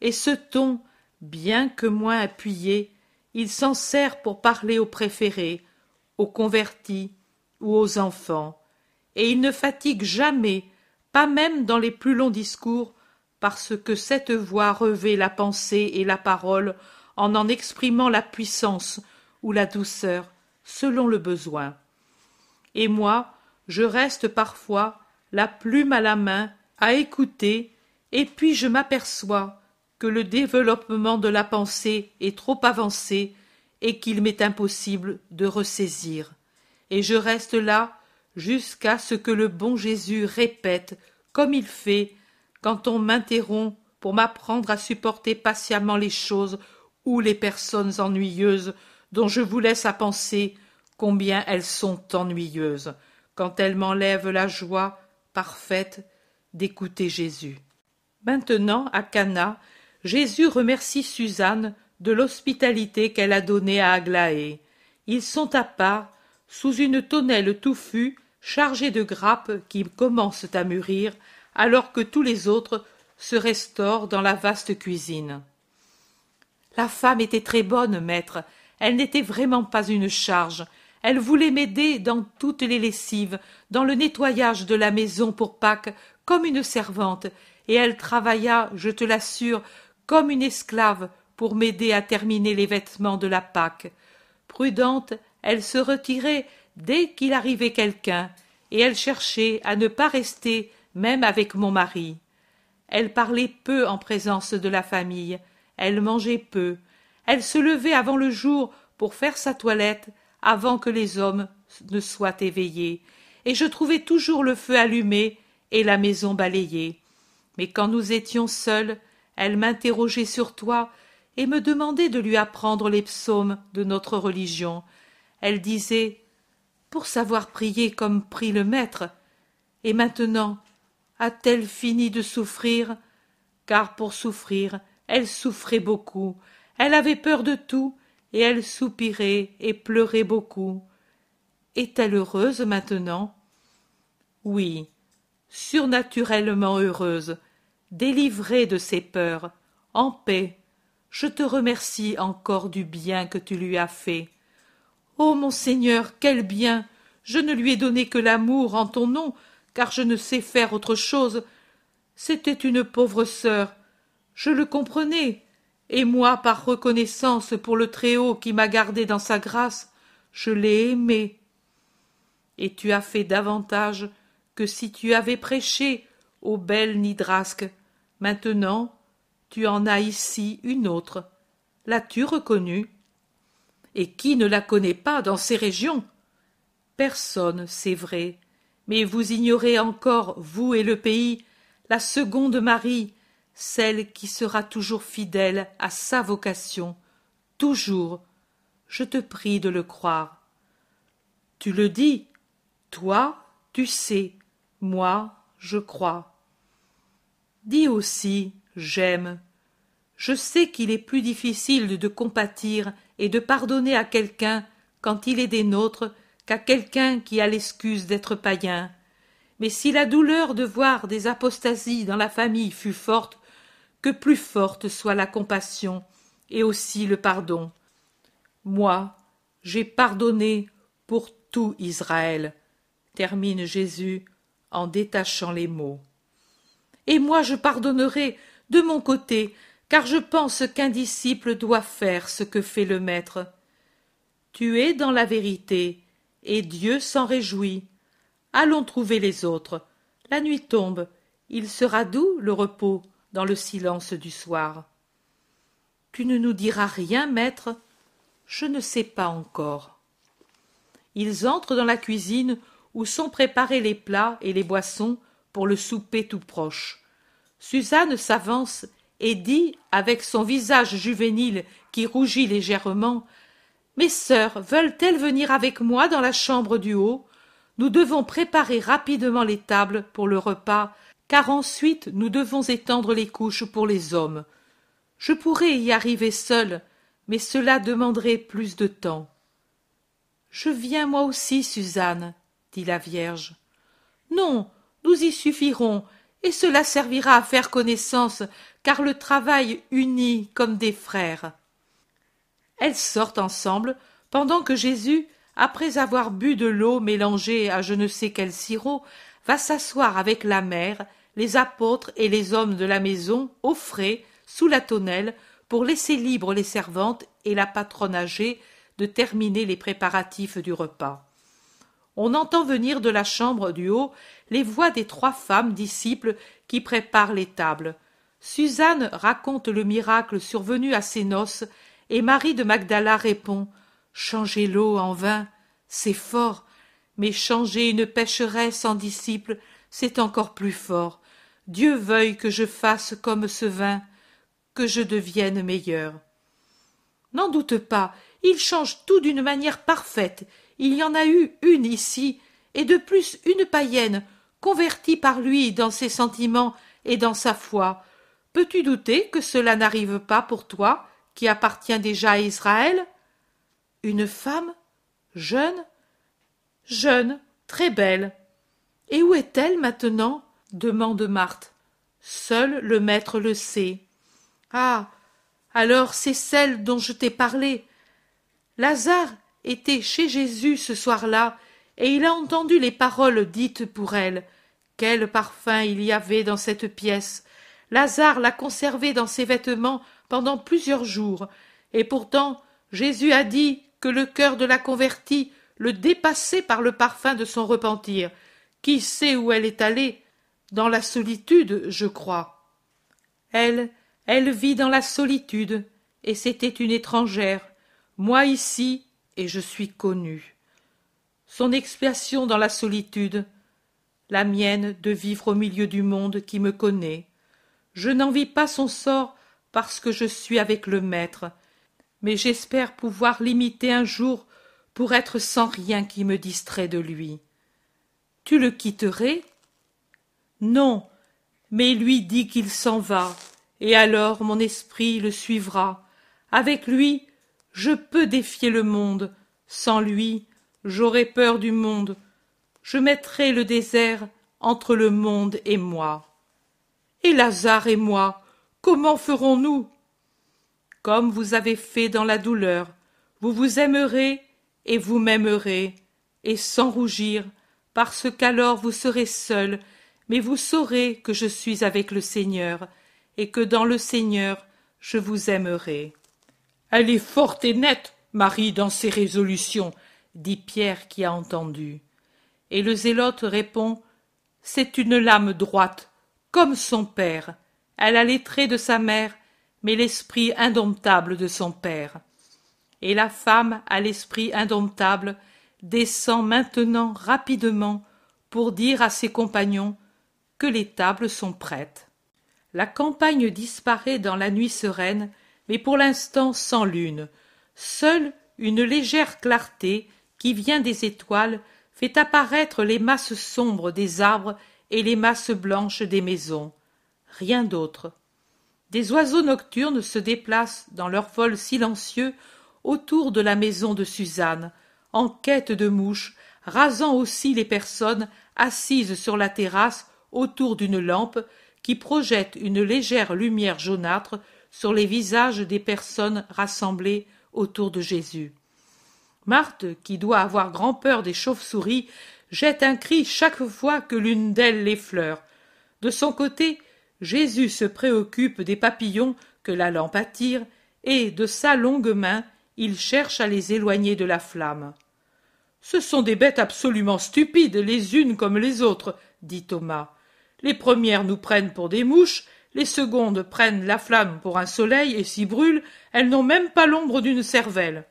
Et ce ton, bien que moins appuyé, il s'en sert pour parler aux préférés, aux convertis ou aux enfants, et il ne fatigue jamais, pas même dans les plus longs discours, parce que cette voix revêt la pensée et la parole en en exprimant la puissance ou la douceur selon le besoin. Et moi, je reste parfois la plume à la main à écouter et puis je m'aperçois que le développement de la pensée est trop avancé et qu'il m'est impossible de ressaisir et je reste là jusqu'à ce que le bon Jésus répète comme il fait quand on m'interrompt pour m'apprendre à supporter patiemment les choses ou les personnes ennuyeuses dont je vous laisse à penser combien elles sont ennuyeuses quand elle m'enlève la joie parfaite d'écouter Jésus. Maintenant, à Cana, Jésus remercie Suzanne de l'hospitalité qu'elle a donnée à Aglaé. Ils sont à part, sous une tonnelle touffue, chargée de grappes qui commencent à mûrir, alors que tous les autres se restaurent dans la vaste cuisine. La femme était très bonne, maître. Elle n'était vraiment pas une charge. Elle voulait m'aider dans toutes les lessives, dans le nettoyage de la maison pour Pâques, comme une servante, et elle travailla, je te l'assure, comme une esclave pour m'aider à terminer les vêtements de la Pâque. Prudente, elle se retirait dès qu'il arrivait quelqu'un, et elle cherchait à ne pas rester même avec mon mari. Elle parlait peu en présence de la famille, elle mangeait peu, elle se levait avant le jour pour faire sa toilette avant que les hommes ne soient éveillés, et je trouvais toujours le feu allumé et la maison balayée. Mais quand nous étions seuls, elle m'interrogeait sur toi et me demandait de lui apprendre les psaumes de notre religion. Elle disait Pour savoir prier comme prie le Maître, et maintenant, a-t-elle fini de souffrir Car pour souffrir, elle souffrait beaucoup, elle avait peur de tout, et elle soupirait et pleurait beaucoup. Est-elle heureuse maintenant Oui, surnaturellement heureuse, délivrée de ses peurs, en paix. Je te remercie encore du bien que tu lui as fait. oh, mon Seigneur, quel bien Je ne lui ai donné que l'amour en ton nom, car je ne sais faire autre chose. C'était une pauvre sœur. Je le comprenais, et moi, par reconnaissance pour le Très-Haut qui m'a gardé dans sa grâce, je l'ai aimé. Et tu as fait davantage que si tu avais prêché ô belle Nidrasque. Maintenant, tu en as ici une autre. L'as-tu reconnue Et qui ne la connaît pas dans ces régions Personne, c'est vrai. Mais vous ignorez encore, vous et le pays, la seconde Marie, celle qui sera toujours fidèle à sa vocation, toujours, je te prie de le croire. Tu le dis, toi, tu sais, moi, je crois. Dis aussi, j'aime. Je sais qu'il est plus difficile de compatir et de pardonner à quelqu'un quand il est des nôtres qu'à quelqu'un qui a l'excuse d'être païen. Mais si la douleur de voir des apostasies dans la famille fut forte, que plus forte soit la compassion et aussi le pardon. Moi, j'ai pardonné pour tout Israël, termine Jésus en détachant les mots. Et moi je pardonnerai de mon côté, car je pense qu'un disciple doit faire ce que fait le Maître. Tu es dans la vérité, et Dieu s'en réjouit. Allons trouver les autres. La nuit tombe, il sera doux le repos dans le silence du soir. Tu ne nous diras rien, maître Je ne sais pas encore. Ils entrent dans la cuisine où sont préparés les plats et les boissons pour le souper tout proche. Suzanne s'avance et dit, avec son visage juvénile qui rougit légèrement Mes sœurs veulent-elles venir avec moi dans la chambre du haut Nous devons préparer rapidement les tables pour le repas car ensuite nous devons étendre les couches pour les hommes. Je pourrais y arriver seul, mais cela demanderait plus de temps. Je viens moi aussi, Suzanne, dit la Vierge. Non, nous y suffirons, et cela servira à faire connaissance, car le travail unit comme des frères. Elles sortent ensemble, pendant que Jésus, après avoir bu de l'eau mélangée à je ne sais quel sirop, va s'asseoir avec la mère les apôtres et les hommes de la maison offraient, sous la tonnelle, pour laisser libres les servantes et la patronne âgée de terminer les préparatifs du repas. On entend venir de la chambre du haut les voix des trois femmes disciples qui préparent les tables. Suzanne raconte le miracle survenu à ses noces, et Marie de Magdala répond Changer l'eau en vin, c'est fort, mais changer une pécheresse en disciple, c'est encore plus fort. Dieu veuille que je fasse comme ce vin, que je devienne meilleur. N'en doute pas, il change tout d'une manière parfaite. Il y en a eu une ici, et de plus une païenne, convertie par lui dans ses sentiments et dans sa foi. Peux-tu douter que cela n'arrive pas pour toi, qui appartiens déjà à Israël Une femme Jeune Jeune, très belle. Et où est-elle maintenant demande Marthe. Seul le maître le sait. Ah. Alors c'est celle dont je t'ai parlé. Lazare était chez Jésus ce soir là, et il a entendu les paroles dites pour elle. Quel parfum il y avait dans cette pièce. Lazare l'a conservé dans ses vêtements pendant plusieurs jours, et pourtant Jésus a dit que le cœur de la convertie le dépassait par le parfum de son repentir. Qui sait où elle est allée? dans la solitude, je crois. Elle, elle vit dans la solitude, et c'était une étrangère. Moi ici, et je suis connue. Son expiation dans la solitude, la mienne de vivre au milieu du monde qui me connaît. Je n'envie pas son sort parce que je suis avec le maître, mais j'espère pouvoir l'imiter un jour pour être sans rien qui me distrait de lui. Tu le quitterais non mais lui dit qu'il s'en va et alors mon esprit le suivra avec lui je peux défier le monde sans lui j'aurai peur du monde je mettrai le désert entre le monde et moi et lazare et moi comment ferons-nous comme vous avez fait dans la douleur vous vous aimerez et vous m'aimerez et sans rougir parce qu'alors vous serez seul mais vous saurez que je suis avec le Seigneur, et que dans le Seigneur je vous aimerai. Elle est forte et nette, Marie, dans ses résolutions, dit Pierre qui a entendu. Et le zélote répond. C'est une lame droite, comme son père. Elle a les traits de sa mère, mais l'esprit indomptable de son père. Et la femme à l'esprit indomptable descend maintenant rapidement pour dire à ses compagnons que les tables sont prêtes. La campagne disparaît dans la nuit sereine, mais pour l'instant sans lune. Seule une légère clarté qui vient des étoiles fait apparaître les masses sombres des arbres et les masses blanches des maisons. Rien d'autre. Des oiseaux nocturnes se déplacent dans leur vol silencieux autour de la maison de Suzanne, en quête de mouches, rasant aussi les personnes assises sur la terrasse autour d'une lampe qui projette une légère lumière jaunâtre sur les visages des personnes rassemblées autour de Jésus. Marthe, qui doit avoir grand peur des chauves-souris, jette un cri chaque fois que l'une d'elles l'effleure. De son côté, Jésus se préoccupe des papillons que la lampe attire, et de sa longue main, il cherche à les éloigner de la flamme. Ce sont des bêtes absolument stupides, les unes comme les autres, dit Thomas. Les premières nous prennent pour des mouches, les secondes prennent la flamme pour un soleil et s'y brûlent, elles n'ont même pas l'ombre d'une cervelle.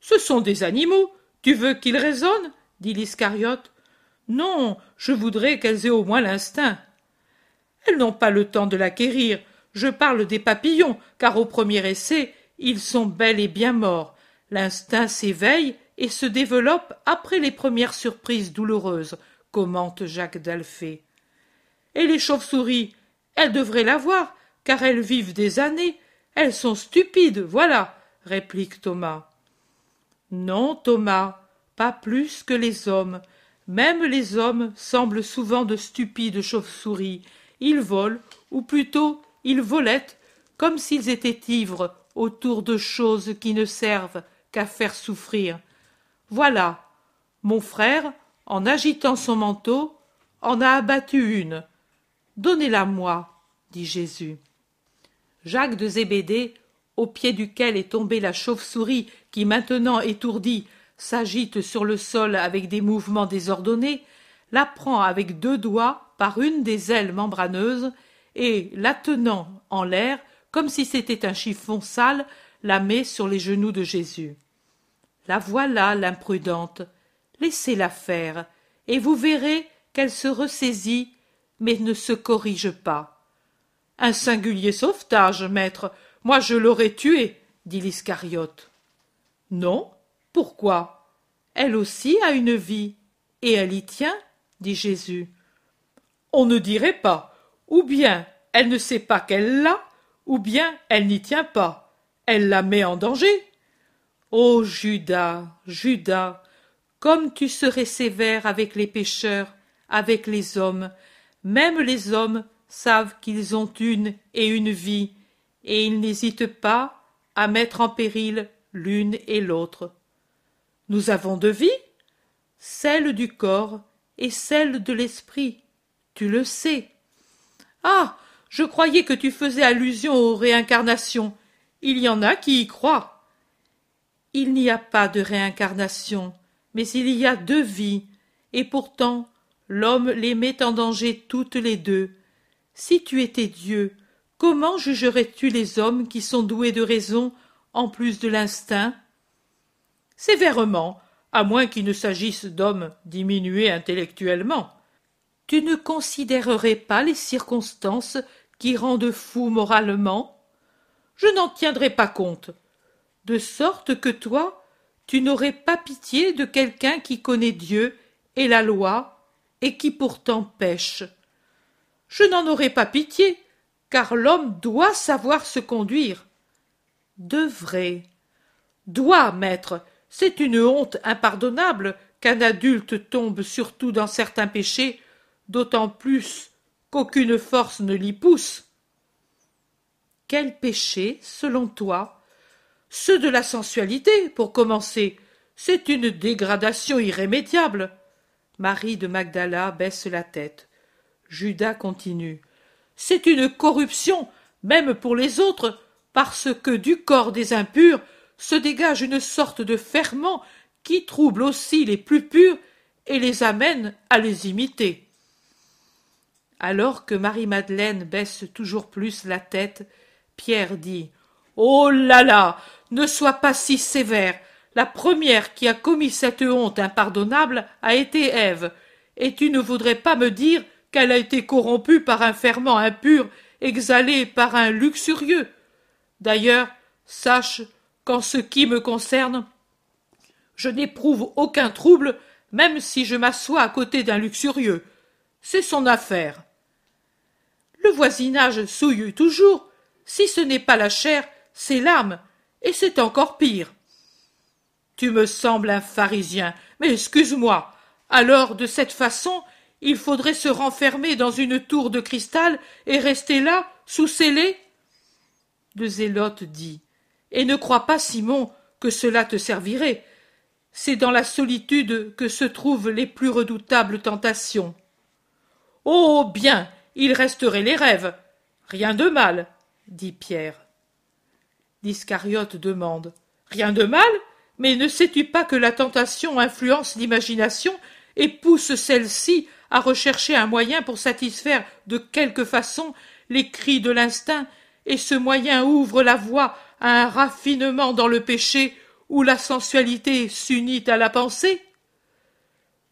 Ce sont des animaux. Tu veux qu'ils raisonnent dit l'Iscariote. Non, je voudrais qu'elles aient au moins l'instinct. Elles n'ont pas le temps de l'acquérir. Je parle des papillons, car au premier essai, ils sont bel et bien morts. L'instinct s'éveille et se développe après les premières surprises douloureuses commente Jacques Dalphé. Et les chauves-souris, elles devraient l'avoir, car elles vivent des années. Elles sont stupides, voilà, réplique Thomas. Non, Thomas, pas plus que les hommes. Même les hommes semblent souvent de stupides chauves-souris. Ils volent, ou plutôt ils volettent, comme s'ils étaient ivres autour de choses qui ne servent qu'à faire souffrir. Voilà, mon frère, en agitant son manteau, en a abattu une. Donnez-la-moi, dit Jésus. Jacques de Zébédée, au pied duquel est tombée la chauve-souris qui, maintenant étourdie, s'agite sur le sol avec des mouvements désordonnés, la prend avec deux doigts par une des ailes membraneuses et, la tenant en l'air, comme si c'était un chiffon sale, la met sur les genoux de Jésus. La voilà, l'imprudente laissez-la faire, et vous verrez qu'elle se ressaisit, mais ne se corrige pas. Un singulier sauvetage, maître. Moi je l'aurais tuée, dit l'Iscariote. Non, pourquoi? Elle aussi a une vie, et elle y tient, dit Jésus. On ne dirait pas, ou bien elle ne sait pas qu'elle l'a, ou bien elle n'y tient pas. Elle la met en danger. Ô oh, Judas, Judas, comme tu serais sévère avec les pécheurs, avec les hommes, même les hommes savent qu'ils ont une et une vie, et ils n'hésitent pas à mettre en péril l'une et l'autre. Nous avons deux vies, celle du corps et celle de l'esprit, tu le sais. Ah. Je croyais que tu faisais allusion aux réincarnations. Il y en a qui y croient. Il n'y a pas de réincarnation mais il y a deux vies, et pourtant l'homme les met en danger toutes les deux. Si tu étais Dieu, comment jugerais-tu les hommes qui sont doués de raison en plus de l'instinct Sévèrement, à moins qu'il ne s'agisse d'hommes diminués intellectuellement. Tu ne considérerais pas les circonstances qui rendent fou moralement Je n'en tiendrai pas compte. De sorte que toi, tu n'aurais pas pitié de quelqu'un qui connaît Dieu et la loi, et qui pourtant pêche. Je n'en aurais pas pitié, car l'homme doit savoir se conduire. De vrai. Doit, maître. C'est une honte impardonnable qu'un adulte tombe surtout dans certains péchés, d'autant plus qu'aucune force ne l'y pousse. Quel péché, selon toi, ceux de la sensualité, pour commencer. C'est une dégradation irrémédiable. Marie de Magdala baisse la tête. Judas continue. C'est une corruption, même pour les autres, parce que du corps des impurs se dégage une sorte de ferment qui trouble aussi les plus purs et les amène à les imiter. Alors que Marie-Madeleine baisse toujours plus la tête, Pierre dit Oh là là ne sois pas si sévère. La première qui a commis cette honte impardonnable a été Ève, et tu ne voudrais pas me dire qu'elle a été corrompue par un ferment impur, exhalé par un luxurieux. D'ailleurs, sache qu'en ce qui me concerne, je n'éprouve aucun trouble, même si je m'assois à côté d'un luxurieux. C'est son affaire. Le voisinage souille toujours. Si ce n'est pas la chair, c'est l'âme, et c'est encore pire. Tu me sembles un pharisien, mais excuse-moi. Alors, de cette façon, il faudrait se renfermer dans une tour de cristal et rester là, sous scellé Le zélote dit Et ne crois pas, Simon, que cela te servirait. C'est dans la solitude que se trouvent les plus redoutables tentations. Oh bien, il resterait les rêves. Rien de mal, dit Pierre l'iscariote demande. Rien de mal, mais ne sais-tu pas que la tentation influence l'imagination et pousse celle-ci à rechercher un moyen pour satisfaire de quelque façon les cris de l'instinct, et ce moyen ouvre la voie à un raffinement dans le péché où la sensualité s'unit à la pensée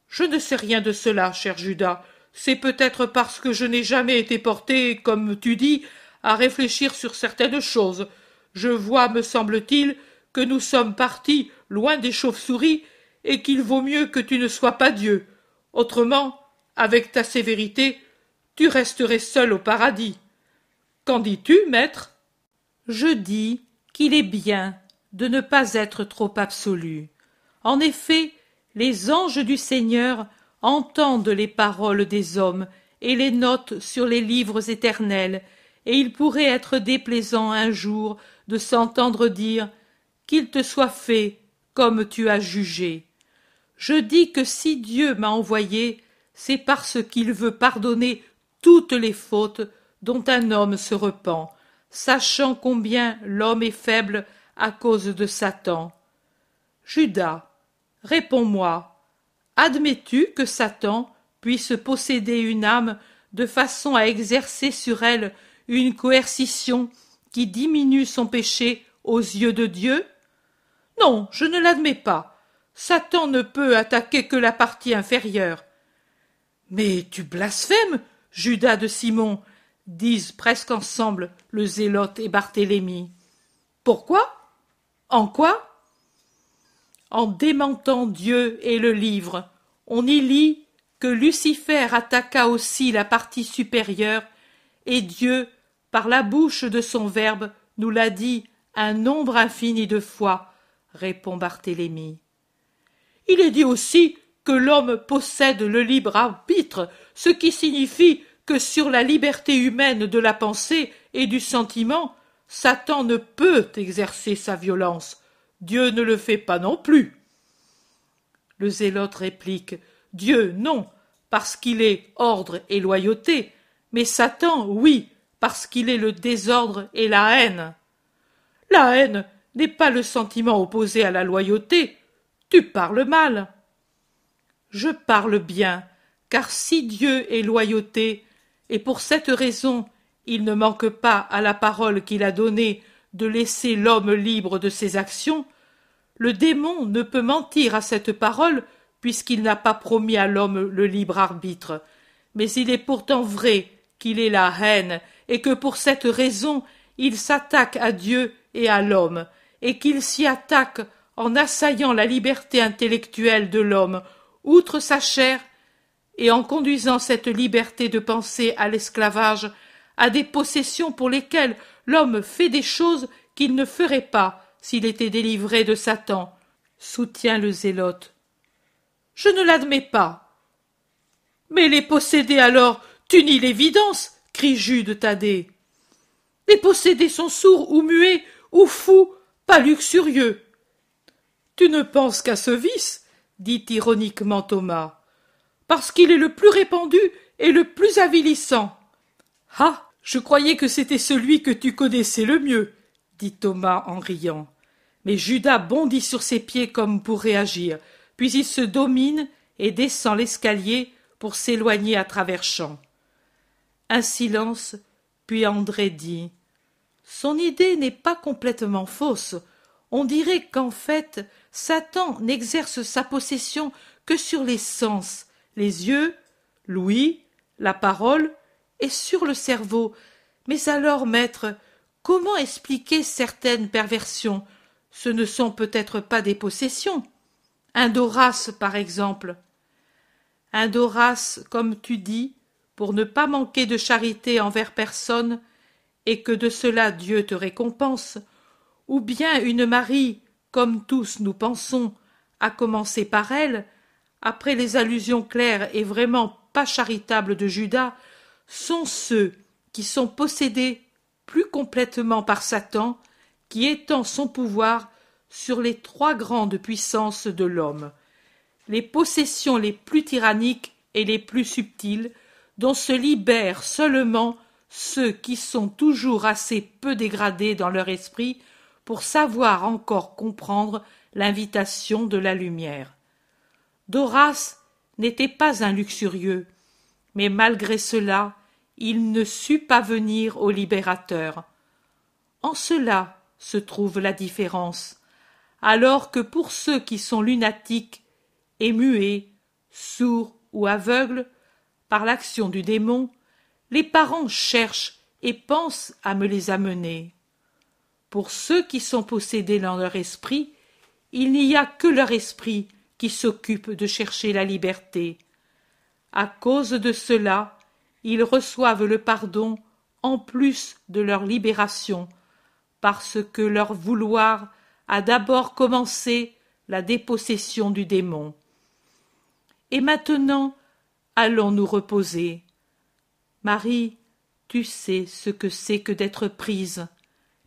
Je ne sais rien de cela, cher Judas. C'est peut-être parce que je n'ai jamais été porté, comme tu dis, à réfléchir sur certaines choses je vois, me semble-t-il, que nous sommes partis loin des chauves-souris et qu'il vaut mieux que tu ne sois pas Dieu. Autrement, avec ta sévérité, tu resterais seul au paradis. Qu'en dis-tu, maître Je dis qu'il est bien de ne pas être trop absolu. En effet, les anges du Seigneur entendent les paroles des hommes et les notent sur les livres éternels, et il pourrait être déplaisant un jour de s'entendre dire Qu'il te soit fait comme tu as jugé. Je dis que si Dieu m'a envoyé, c'est parce qu'il veut pardonner toutes les fautes dont un homme se repent, sachant combien l'homme est faible à cause de Satan. Judas, réponds-moi, admets-tu que Satan puisse posséder une âme de façon à exercer sur elle une coercition qui diminue son péché aux yeux de Dieu Non, je ne l'admets pas. Satan ne peut attaquer que la partie inférieure. Mais tu blasphèmes, Judas de Simon, disent presque ensemble le zélote et Barthélemy. Pourquoi En quoi En démentant Dieu et le livre, on y lit que Lucifer attaqua aussi la partie supérieure et Dieu par la bouche de son Verbe, nous l'a dit un nombre infini de fois, répond Barthélemy. Il est dit aussi que l'homme possède le libre arbitre, ce qui signifie que sur la liberté humaine de la pensée et du sentiment, Satan ne peut exercer sa violence. Dieu ne le fait pas non plus. Le zélote réplique Dieu, non, parce qu'il est ordre et loyauté, mais Satan, oui, parce qu'il est le désordre et la haine. La haine n'est pas le sentiment opposé à la loyauté. Tu parles mal. Je parle bien, car si Dieu est loyauté, et pour cette raison il ne manque pas à la parole qu'il a donnée de laisser l'homme libre de ses actions, le démon ne peut mentir à cette parole puisqu'il n'a pas promis à l'homme le libre arbitre, mais il est pourtant vrai qu'il est la haine et que pour cette raison il s'attaque à Dieu et à l'homme, et qu'il s'y attaque en assaillant la liberté intellectuelle de l'homme, outre sa chair, et en conduisant cette liberté de pensée à l'esclavage, à des possessions pour lesquelles l'homme fait des choses qu'il ne ferait pas s'il était délivré de Satan, soutient le zélote. Je ne l'admets pas. Mais les posséder alors tu nies l'évidence, crie Jude Thaddée. Les possédés sont sourds ou muets ou fous, pas luxurieux. Tu ne penses qu'à ce vice, dit ironiquement Thomas, parce qu'il est le plus répandu et le plus avilissant. Ah. Je croyais que c'était celui que tu connaissais le mieux, dit Thomas en riant. Mais Judas bondit sur ses pieds comme pour réagir, puis il se domine et descend l'escalier pour s'éloigner à travers champs. Un silence, puis André dit Son idée n'est pas complètement fausse. On dirait qu'en fait, Satan n'exerce sa possession que sur les sens, les yeux, l'ouïe, la parole et sur le cerveau. Mais alors, maître, comment expliquer certaines perversions Ce ne sont peut-être pas des possessions. Un Doras, par exemple. Un Doras, comme tu dis, pour ne pas manquer de charité envers personne, et que de cela Dieu te récompense, ou bien une Marie, comme tous nous pensons, à commencer par elle, après les allusions claires et vraiment pas charitables de Judas, sont ceux qui sont possédés plus complètement par Satan, qui étend son pouvoir sur les trois grandes puissances de l'homme, les possessions les plus tyranniques et les plus subtiles, dont se libèrent seulement ceux qui sont toujours assez peu dégradés dans leur esprit pour savoir encore comprendre l'invitation de la lumière. Doras n'était pas un luxurieux, mais malgré cela, il ne sut pas venir au libérateur. En cela se trouve la différence, alors que pour ceux qui sont lunatiques, émuets, sourds ou aveugles, par l'action du démon, les parents cherchent et pensent à me les amener. Pour ceux qui sont possédés dans leur esprit, il n'y a que leur esprit qui s'occupe de chercher la liberté. À cause de cela, ils reçoivent le pardon en plus de leur libération, parce que leur vouloir a d'abord commencé la dépossession du démon. Et maintenant, allons nous reposer marie tu sais ce que c'est que d'être prise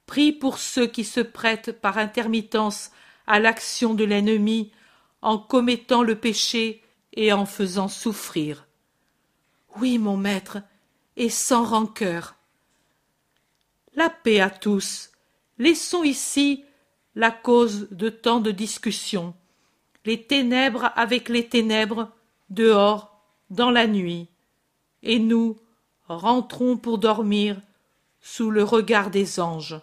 prie pour ceux qui se prêtent par intermittence à l'action de l'ennemi en commettant le péché et en faisant souffrir. Oui, mon maître, et sans rancœur. La paix à tous. Laissons ici la cause de tant de discussions. Les ténèbres avec les ténèbres, dehors dans la nuit, et nous rentrons pour dormir sous le regard des anges.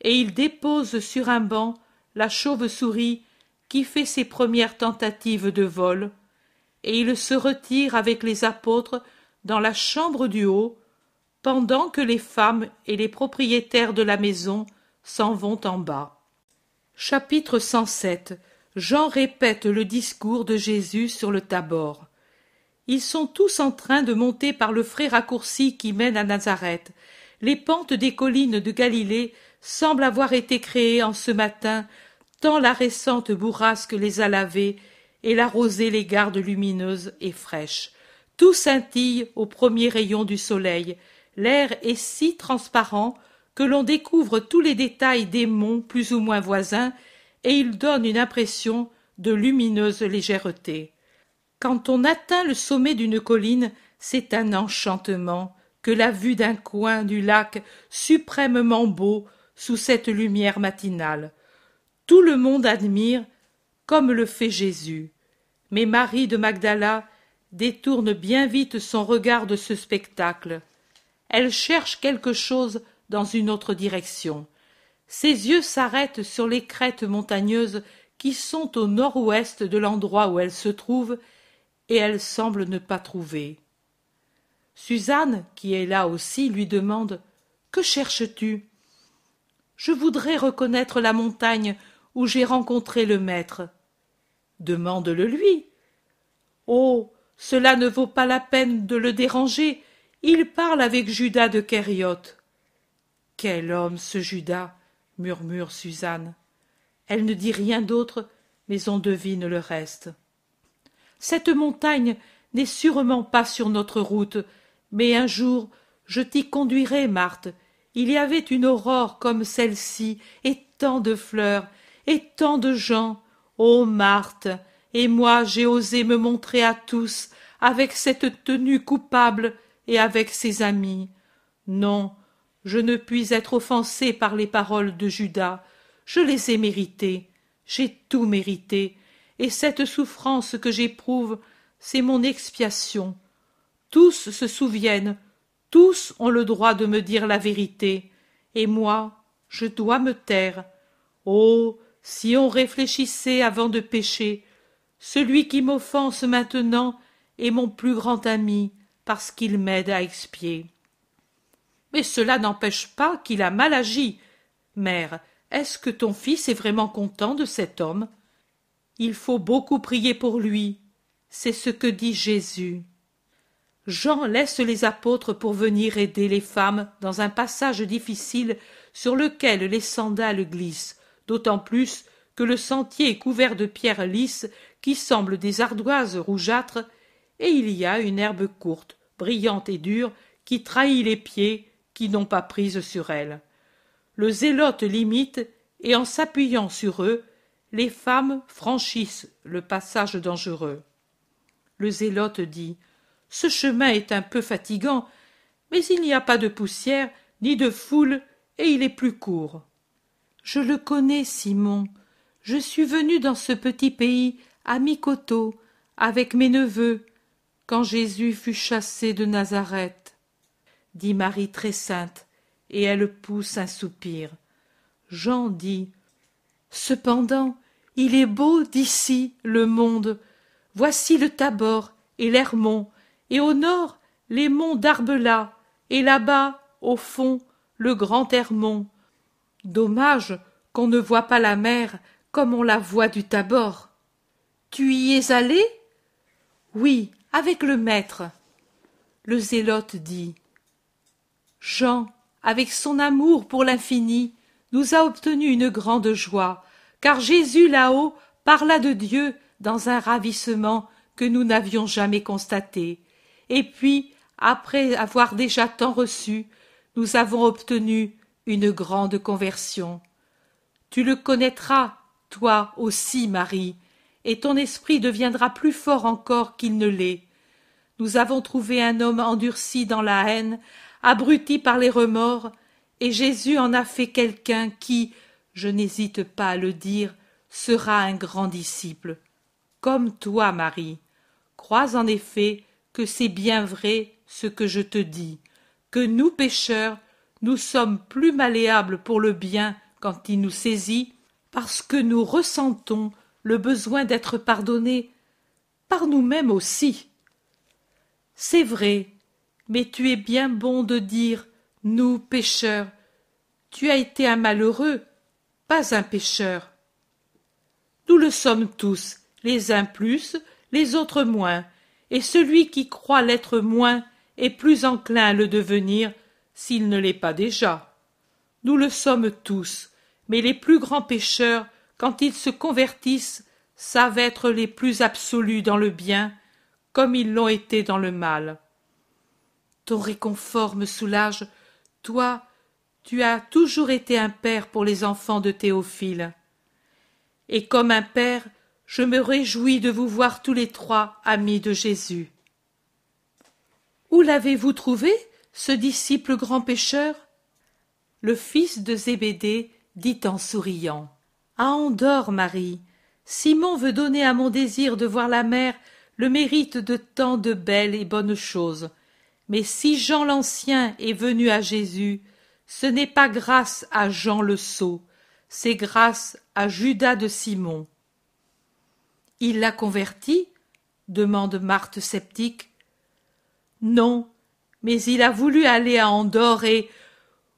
Et il dépose sur un banc la chauve-souris qui fait ses premières tentatives de vol, et il se retire avec les apôtres dans la chambre du haut, pendant que les femmes et les propriétaires de la maison s'en vont en bas. Chapitre 107 Jean répète le discours de Jésus sur le tabord. Ils sont tous en train de monter par le frais raccourci qui mène à Nazareth. Les pentes des collines de Galilée semblent avoir été créées en ce matin, tant la récente bourrasque les a lavées et la rosée les garde lumineuses et fraîches. Tout scintille au premier rayon du soleil. L'air est si transparent que l'on découvre tous les détails des monts plus ou moins voisins, et il donne une impression de lumineuse légèreté. Quand on atteint le sommet d'une colline, c'est un enchantement que la vue d'un coin du lac suprêmement beau sous cette lumière matinale. Tout le monde admire, comme le fait Jésus. Mais Marie de Magdala détourne bien vite son regard de ce spectacle. Elle cherche quelque chose dans une autre direction. Ses yeux s'arrêtent sur les crêtes montagneuses qui sont au nord-ouest de l'endroit où elle se trouve et elle semble ne pas trouver. Suzanne, qui est là aussi, lui demande Que cherches-tu Je voudrais reconnaître la montagne où j'ai rencontré le maître. Demande-le lui. Oh cela ne vaut pas la peine de le déranger. Il parle avec Judas de Kériot. Quel homme ce Judas murmure Suzanne. Elle ne dit rien d'autre, mais on devine le reste. Cette montagne n'est sûrement pas sur notre route, mais un jour je t'y conduirai, Marthe. Il y avait une aurore comme celle-ci, et tant de fleurs, et tant de gens. Ô oh, Marthe, et moi j'ai osé me montrer à tous, avec cette tenue coupable et avec ses amis. Non, je ne puis être offensée par les paroles de Judas. Je les ai méritées. J'ai tout mérité et cette souffrance que j'éprouve, c'est mon expiation. Tous se souviennent, tous ont le droit de me dire la vérité, et moi, je dois me taire. Oh, si on réfléchissait avant de pécher, celui qui m'offense maintenant est mon plus grand ami, parce qu'il m'aide à expier. Mais cela n'empêche pas qu'il a mal agi. Mère, est-ce que ton fils est vraiment content de cet homme il faut beaucoup prier pour lui. C'est ce que dit Jésus. Jean laisse les apôtres pour venir aider les femmes dans un passage difficile sur lequel les sandales glissent, d'autant plus que le sentier est couvert de pierres lisses qui semblent des ardoises rougeâtres, et il y a une herbe courte, brillante et dure, qui trahit les pieds qui n'ont pas prise sur elle. Le zélote l'imite, et en s'appuyant sur eux, les femmes franchissent le passage dangereux. Le zélote dit Ce chemin est un peu fatigant, mais il n'y a pas de poussière ni de foule et il est plus court. Je le connais, Simon. Je suis venu dans ce petit pays à Mikoto avec mes neveux quand Jésus fut chassé de Nazareth. Dit Marie très sainte, et elle pousse un soupir. Jean dit Cependant, il est beau d'ici le monde. Voici le Tabor et l'Hermont, et au nord les monts d'Arbela, et là-bas, au fond, le grand Hermont. Dommage qu'on ne voit pas la mer comme on la voit du Tabor. Tu y es allé Oui, avec le maître. Le zélote dit Jean, avec son amour pour l'infini, nous a obtenu une grande joie, car Jésus là-haut parla de Dieu dans un ravissement que nous n'avions jamais constaté. Et puis, après avoir déjà tant reçu, nous avons obtenu une grande conversion. Tu le connaîtras, toi aussi, Marie, et ton esprit deviendra plus fort encore qu'il ne l'est. Nous avons trouvé un homme endurci dans la haine, abruti par les remords, et Jésus en a fait quelqu'un qui, je n'hésite pas à le dire, sera un grand disciple. Comme toi, Marie. Crois en effet que c'est bien vrai ce que je te dis, que nous pécheurs, nous sommes plus malléables pour le bien quand il nous saisit, parce que nous ressentons le besoin d'être pardonnés par nous-mêmes aussi. C'est vrai, mais tu es bien bon de dire nous pécheurs. Tu as été un malheureux, pas un pécheur. Nous le sommes tous, les uns plus, les autres moins, et celui qui croit l'être moins est plus enclin à le devenir s'il ne l'est pas déjà. Nous le sommes tous, mais les plus grands pécheurs, quand ils se convertissent, savent être les plus absolus dans le bien, comme ils l'ont été dans le mal. Ton réconfort me soulage, toi tu as toujours été un père pour les enfants de Théophile. Et comme un père, je me réjouis de vous voir tous les trois amis de Jésus. Où l'avez-vous trouvé, ce disciple grand pécheur Le fils de Zébédée dit en souriant. À Andorre, Marie, Simon veut donner à mon désir de voir la mer le mérite de tant de belles et bonnes choses. Mais si Jean l'Ancien est venu à Jésus, ce n'est pas grâce à Jean le sot, c'est grâce à Judas de Simon. Il l'a converti demande Marthe sceptique. Non, mais il a voulu aller à Andorre et.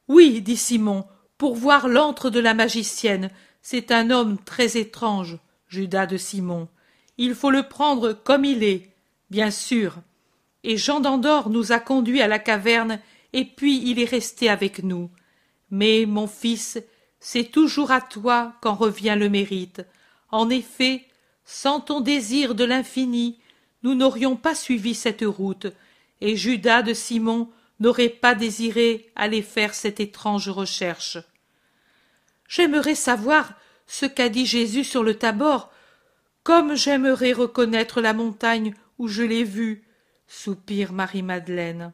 Oui, dit Simon, pour voir l'antre de la magicienne. C'est un homme très étrange, Judas de Simon. Il faut le prendre comme il est, bien sûr. Et Jean d'Andorre nous a conduits à la caverne et puis il est resté avec nous. Mais, mon fils, c'est toujours à toi qu'en revient le mérite. En effet, sans ton désir de l'infini, nous n'aurions pas suivi cette route, et Judas de Simon n'aurait pas désiré aller faire cette étrange recherche. J'aimerais savoir ce qu'a dit Jésus sur le tabord, comme j'aimerais reconnaître la montagne où je l'ai vue, soupire Marie-Madeleine.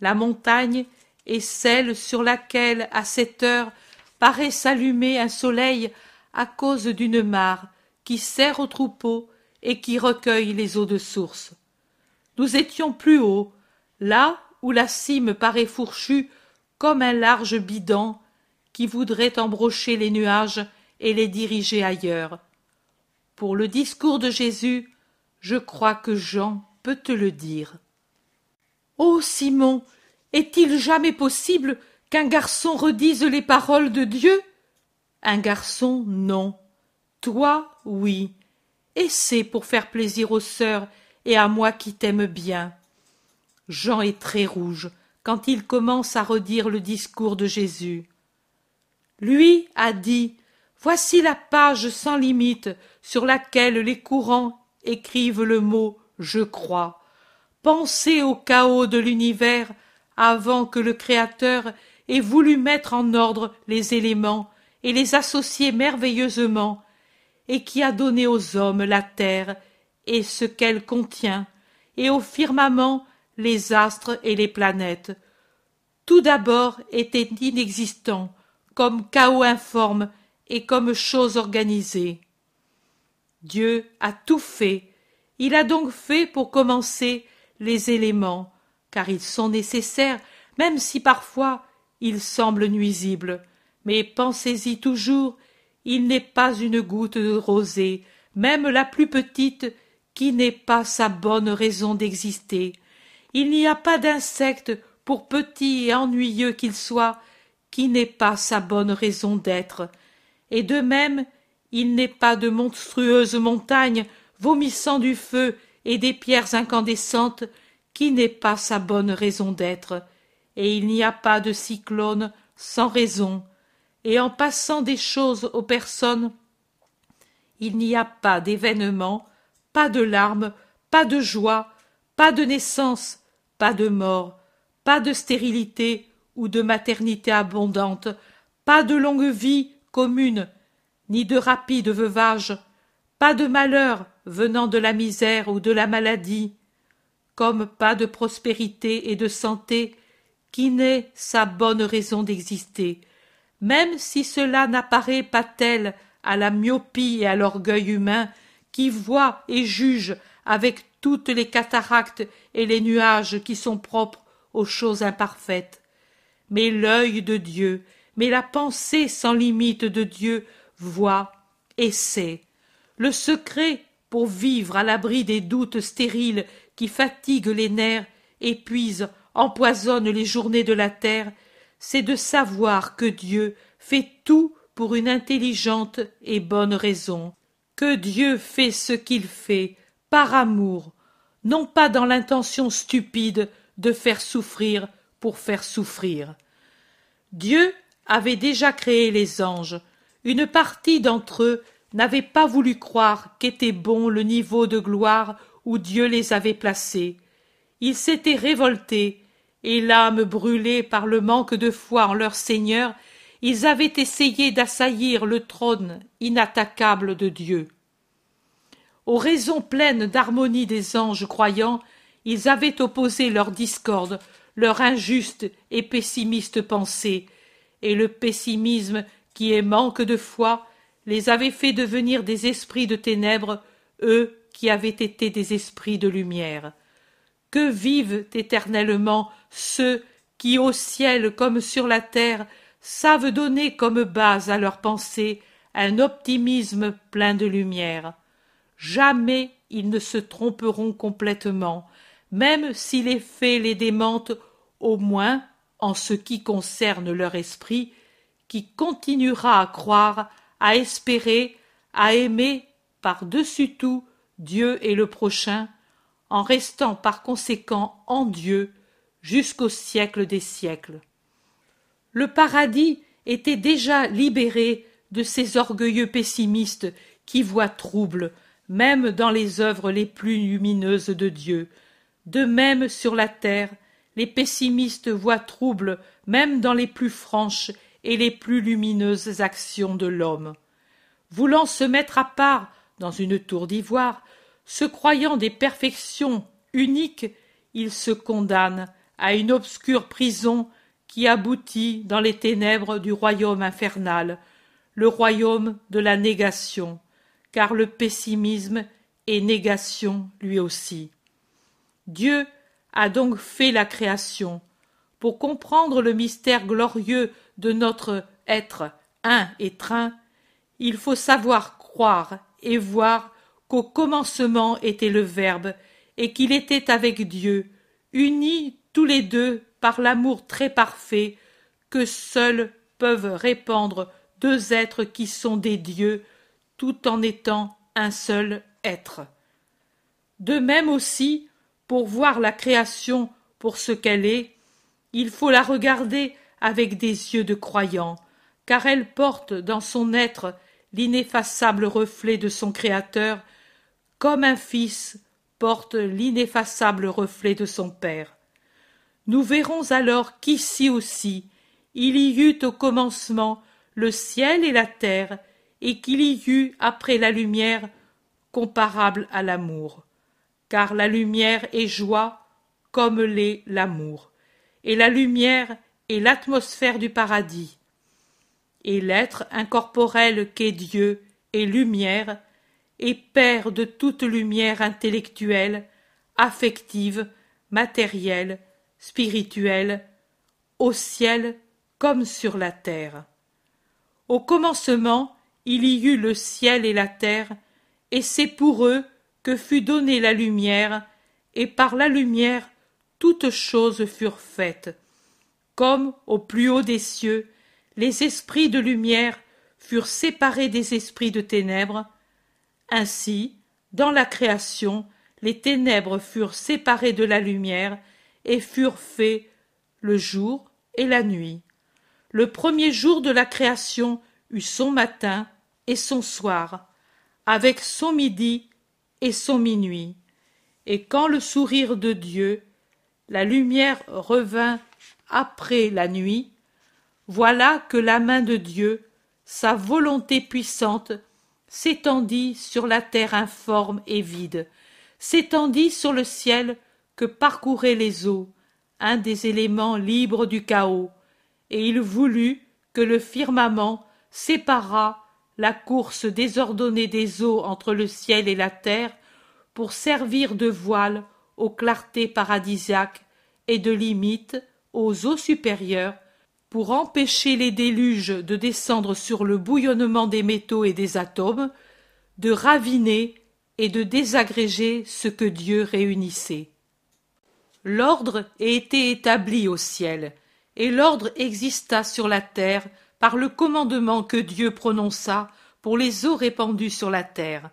La montagne est celle sur laquelle, à cette heure, paraît s'allumer un soleil à cause d'une mare qui sert aux troupeaux et qui recueille les eaux de source. Nous étions plus haut, là où la cime paraît fourchue comme un large bidon qui voudrait embrocher les nuages et les diriger ailleurs. Pour le discours de Jésus, je crois que Jean peut te le dire. Ô oh, Simon, est-il jamais possible qu'un garçon redise les paroles de Dieu Un garçon, non. Toi, oui. Essaie pour faire plaisir aux sœurs et à moi qui t'aime bien. Jean est très rouge quand il commence à redire le discours de Jésus. Lui a dit Voici la page sans limite sur laquelle les courants écrivent le mot je crois. Pensez au chaos de l'univers avant que le Créateur ait voulu mettre en ordre les éléments et les associer merveilleusement, et qui a donné aux hommes la terre et ce qu'elle contient, et au firmament les astres et les planètes. Tout d'abord était inexistant, comme chaos informe et comme chose organisée. Dieu a tout fait. Il a donc fait pour commencer les éléments, car ils sont nécessaires, même si parfois ils semblent nuisibles. Mais pensez-y toujours, il n'est pas une goutte de rosée, même la plus petite, qui n'ait pas sa bonne raison d'exister. Il n'y a pas d'insecte, pour petit et ennuyeux qu'il soit, qui n'ait pas sa bonne raison d'être. Et de même, il n'est pas de monstrueuses montagnes vomissant du feu et des pierres incandescentes qui n'est pas sa bonne raison d'être, et il n'y a pas de cyclone sans raison, et en passant des choses aux personnes, il n'y a pas d'événement, pas de larmes, pas de joie, pas de naissance, pas de mort, pas de stérilité ou de maternité abondante, pas de longue vie commune, ni de rapide veuvage, pas de malheur, venant de la misère ou de la maladie, comme pas de prospérité et de santé qui n'est sa bonne raison d'exister, même si cela n'apparaît pas tel à la myopie et à l'orgueil humain qui voit et juge avec toutes les cataractes et les nuages qui sont propres aux choses imparfaites. Mais l'œil de Dieu, mais la pensée sans limite de Dieu voit et sait. Le secret pour vivre à l'abri des doutes stériles qui fatiguent les nerfs, épuisent, empoisonnent les journées de la terre, c'est de savoir que Dieu fait tout pour une intelligente et bonne raison, que Dieu fait ce qu'il fait par amour, non pas dans l'intention stupide de faire souffrir pour faire souffrir. Dieu avait déjà créé les anges. Une partie d'entre eux n'avaient pas voulu croire qu'était bon le niveau de gloire où Dieu les avait placés. Ils s'étaient révoltés, et l'âme brûlée par le manque de foi en leur Seigneur, ils avaient essayé d'assaillir le trône inattaquable de Dieu. Aux raisons pleines d'harmonie des anges croyants, ils avaient opposé leur discorde, leur injuste et pessimiste pensée, et le pessimisme qui est manque de foi les avaient fait devenir des esprits de ténèbres, eux qui avaient été des esprits de lumière. Que vivent éternellement ceux qui, au ciel comme sur la terre, savent donner comme base à leurs pensées un optimisme plein de lumière. Jamais ils ne se tromperont complètement, même si les faits les démentent, au moins en ce qui concerne leur esprit, qui continuera à croire à espérer, à aimer par-dessus tout Dieu et le prochain, en restant par conséquent en Dieu jusqu'au siècle des siècles. Le paradis était déjà libéré de ces orgueilleux pessimistes qui voient trouble, même dans les œuvres les plus lumineuses de Dieu. De même sur la terre, les pessimistes voient trouble, même dans les plus franches et les plus lumineuses actions de l'homme. Voulant se mettre à part dans une tour d'ivoire, se croyant des perfections uniques, il se condamne à une obscure prison qui aboutit dans les ténèbres du royaume infernal, le royaume de la négation, car le pessimisme est négation lui aussi. Dieu a donc fait la création. Pour comprendre le mystère glorieux de notre être un et train, il faut savoir croire et voir qu'au commencement était le Verbe, et qu'il était avec Dieu, unis tous les deux par l'amour très parfait que seuls peuvent répandre deux êtres qui sont des dieux, tout en étant un seul être. De même aussi, pour voir la création pour ce qu'elle est, il faut la regarder avec des yeux de croyant, car elle porte dans son être l'ineffaçable reflet de son Créateur, comme un fils porte l'ineffaçable reflet de son Père. Nous verrons alors qu'ici aussi il y eut au commencement le ciel et la terre, et qu'il y eut après la lumière comparable à l'amour, car la lumière est joie comme l'est l'amour, et la lumière et l'atmosphère du paradis. Et l'être incorporel qu'est Dieu est lumière, et père de toute lumière intellectuelle, affective, matérielle, spirituelle, au ciel comme sur la terre. Au commencement, il y eut le ciel et la terre, et c'est pour eux que fut donnée la lumière, et par la lumière toutes choses furent faites comme au plus haut des cieux, les esprits de lumière furent séparés des esprits de ténèbres. Ainsi, dans la création, les ténèbres furent séparées de la lumière et furent faits le jour et la nuit. Le premier jour de la création eut son matin et son soir, avec son midi et son minuit. Et quand le sourire de Dieu, la lumière revint après la nuit, voilà que la main de Dieu, sa volonté puissante, s'étendit sur la terre informe et vide, s'étendit sur le ciel que parcouraient les eaux, un des éléments libres du chaos, et il voulut que le firmament séparât la course désordonnée des eaux entre le ciel et la terre pour servir de voile aux clartés paradisiaques et de limite aux eaux supérieures pour empêcher les déluges de descendre sur le bouillonnement des métaux et des atomes, de raviner et de désagréger ce que Dieu réunissait. L'ordre était établi au ciel, et l'ordre exista sur la terre par le commandement que Dieu prononça pour les eaux répandues sur la terre.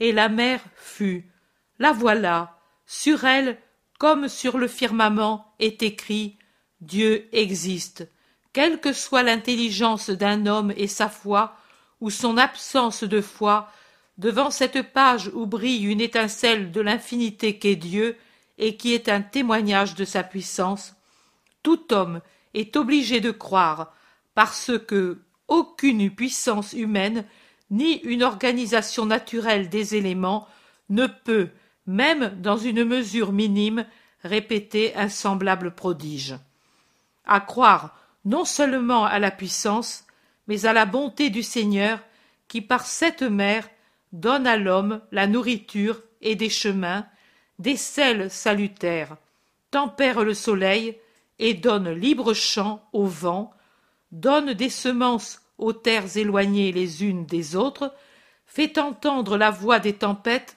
Et la mer fut. La voilà. Sur elle, comme sur le firmament, est écrit Dieu existe, quelle que soit l'intelligence d'un homme et sa foi, ou son absence de foi, devant cette page où brille une étincelle de l'infinité qu'est Dieu, et qui est un témoignage de sa puissance, tout homme est obligé de croire, parce que aucune puissance humaine, ni une organisation naturelle des éléments, ne peut, même dans une mesure minime, répéter un semblable prodige à croire non seulement à la puissance, mais à la bonté du Seigneur qui par cette mer donne à l'homme la nourriture et des chemins, des sels salutaires, tempère le soleil et donne libre champ au vent, donne des semences aux terres éloignées les unes des autres, fait entendre la voix des tempêtes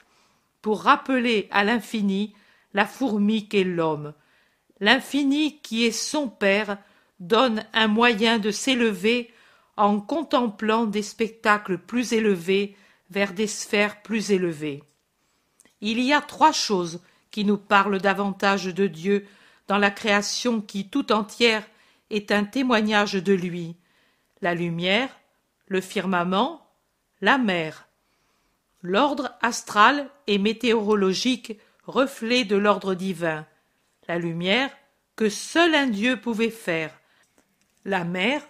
pour rappeler à l'infini la fourmi qu'est l'homme, l'infini qui est son père donne un moyen de s'élever en contemplant des spectacles plus élevés vers des sphères plus élevées. Il y a trois choses qui nous parlent davantage de Dieu dans la création qui tout entière est un témoignage de lui la lumière, le firmament, la mer. L'ordre astral et météorologique reflet de l'ordre divin la lumière que seul un Dieu pouvait faire, la mer,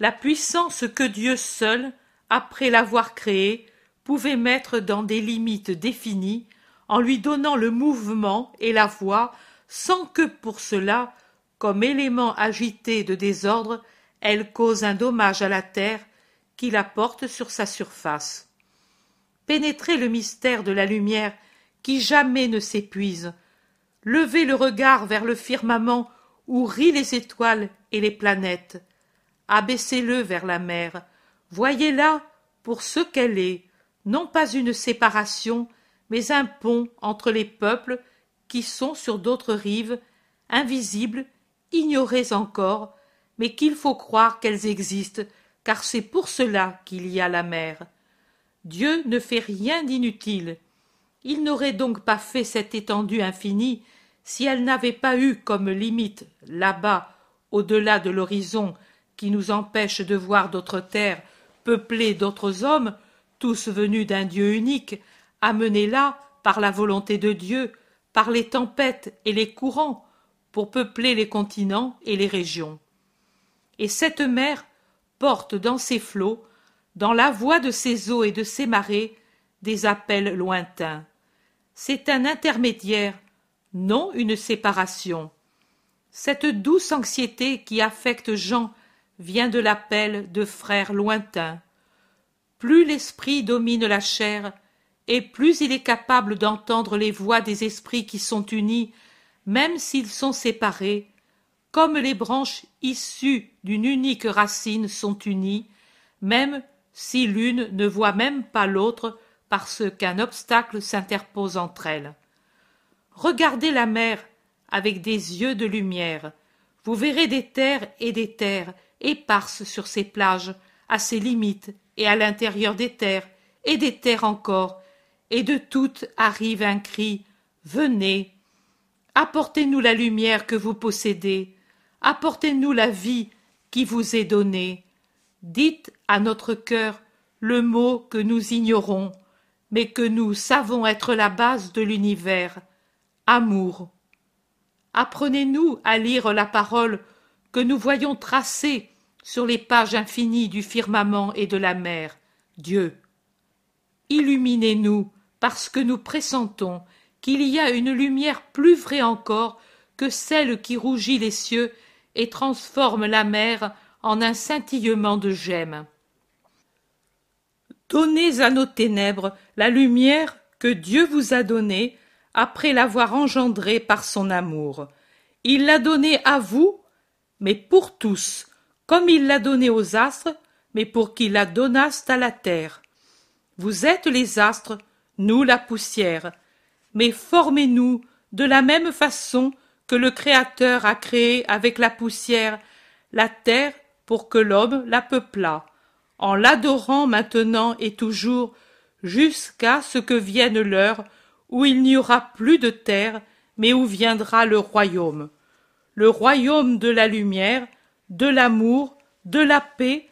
la puissance que Dieu seul, après l'avoir créée, pouvait mettre dans des limites définies, en lui donnant le mouvement et la voix, sans que pour cela, comme élément agité de désordre, elle cause un dommage à la terre qui la porte sur sa surface. Pénétrer le mystère de la lumière qui jamais ne s'épuise, levez le regard vers le firmament où rient les étoiles et les planètes. Abaissez-le vers la mer. Voyez-la pour ce qu'elle est, non pas une séparation, mais un pont entre les peuples qui sont sur d'autres rives, invisibles, ignorées encore, mais qu'il faut croire qu'elles existent, car c'est pour cela qu'il y a la mer. Dieu ne fait rien d'inutile. Il n'aurait donc pas fait cette étendue infinie si elle n'avait pas eu comme limite, là-bas, au-delà de l'horizon, qui nous empêche de voir d'autres terres peuplées d'autres hommes, tous venus d'un Dieu unique, amenés là par la volonté de Dieu, par les tempêtes et les courants, pour peupler les continents et les régions. Et cette mer porte dans ses flots, dans la voix de ses eaux et de ses marées, des appels lointains. C'est un intermédiaire non une séparation. Cette douce anxiété qui affecte Jean vient de l'appel de frères lointains. Plus l'esprit domine la chair, et plus il est capable d'entendre les voix des esprits qui sont unis, même s'ils sont séparés, comme les branches issues d'une unique racine sont unies, même si l'une ne voit même pas l'autre parce qu'un obstacle s'interpose entre elles. Regardez la mer avec des yeux de lumière. Vous verrez des terres et des terres éparses sur ses plages, à ses limites et à l'intérieur des terres, et des terres encore, et de toutes arrive un cri Venez, apportez-nous la lumière que vous possédez, apportez-nous la vie qui vous est donnée. Dites à notre cœur le mot que nous ignorons, mais que nous savons être la base de l'univers amour. Apprenez-nous à lire la parole que nous voyons tracée sur les pages infinies du firmament et de la mer, Dieu. Illuminez-nous parce que nous pressentons qu'il y a une lumière plus vraie encore que celle qui rougit les cieux et transforme la mer en un scintillement de gemmes. Donnez à nos ténèbres la lumière que Dieu vous a donnée après l'avoir engendré par son amour. Il l'a donnée à vous, mais pour tous, comme il l'a donné aux astres, mais pour qu'ils la donnassent à la terre. Vous êtes les astres, nous la poussière, mais formez-nous de la même façon que le Créateur a créé avec la poussière la terre pour que l'homme la peuplât, en l'adorant maintenant et toujours, jusqu'à ce que vienne l'heure où il n'y aura plus de terre, mais où viendra le royaume. Le royaume de la lumière, de l'amour, de la paix,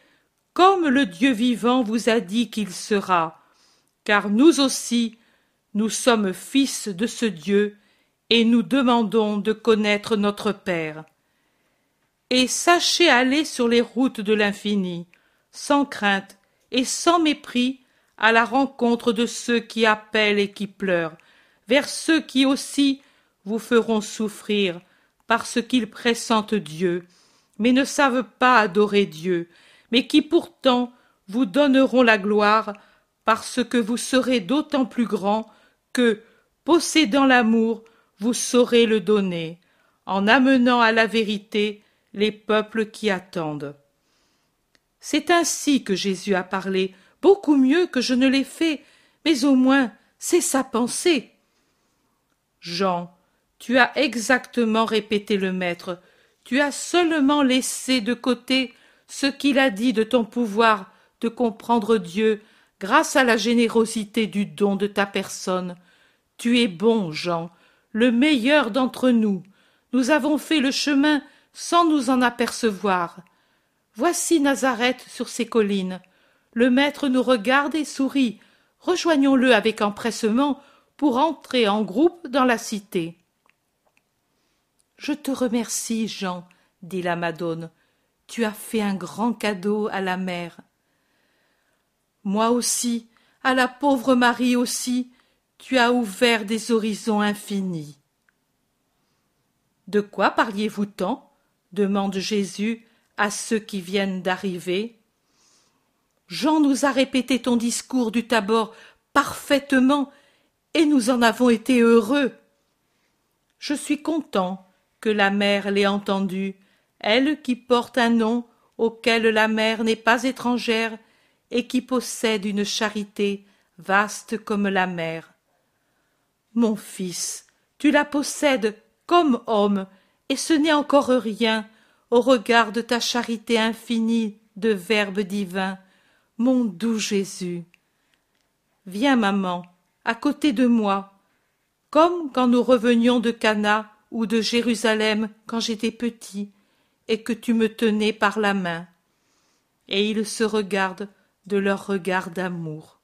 comme le Dieu vivant vous a dit qu'il sera. Car nous aussi, nous sommes fils de ce Dieu, et nous demandons de connaître notre Père. Et sachez aller sur les routes de l'infini, sans crainte et sans mépris, à la rencontre de ceux qui appellent et qui pleurent, vers ceux qui aussi vous feront souffrir parce qu'ils pressentent Dieu, mais ne savent pas adorer Dieu, mais qui pourtant vous donneront la gloire parce que vous serez d'autant plus grand que, possédant l'amour, vous saurez le donner, en amenant à la vérité les peuples qui attendent. C'est ainsi que Jésus a parlé, beaucoup mieux que je ne l'ai fait, mais au moins c'est sa pensée. Jean, tu as exactement répété le maître, tu as seulement laissé de côté ce qu'il a dit de ton pouvoir de comprendre Dieu grâce à la générosité du don de ta personne. Tu es bon, Jean, le meilleur d'entre nous. Nous avons fait le chemin sans nous en apercevoir. Voici Nazareth sur ses collines. Le maître nous regarde et sourit. Rejoignons-le avec empressement pour entrer en groupe dans la cité. Je te remercie, Jean, dit la madone. Tu as fait un grand cadeau à la mère. Moi aussi, à la pauvre Marie aussi, tu as ouvert des horizons infinis. De quoi parliez-vous tant demande Jésus à ceux qui viennent d'arriver. Jean nous a répété ton discours du tabord parfaitement et nous en avons été heureux. Je suis content que la mère l'ait entendue, elle qui porte un nom auquel la mère n'est pas étrangère et qui possède une charité vaste comme la mer. Mon fils, tu la possèdes comme homme, et ce n'est encore rien au regard de ta charité infinie de Verbe divin, mon doux Jésus. Viens, maman, à côté de moi, comme quand nous revenions de Cana ou de Jérusalem quand j'étais petit, et que tu me tenais par la main. Et ils se regardent de leur regard d'amour.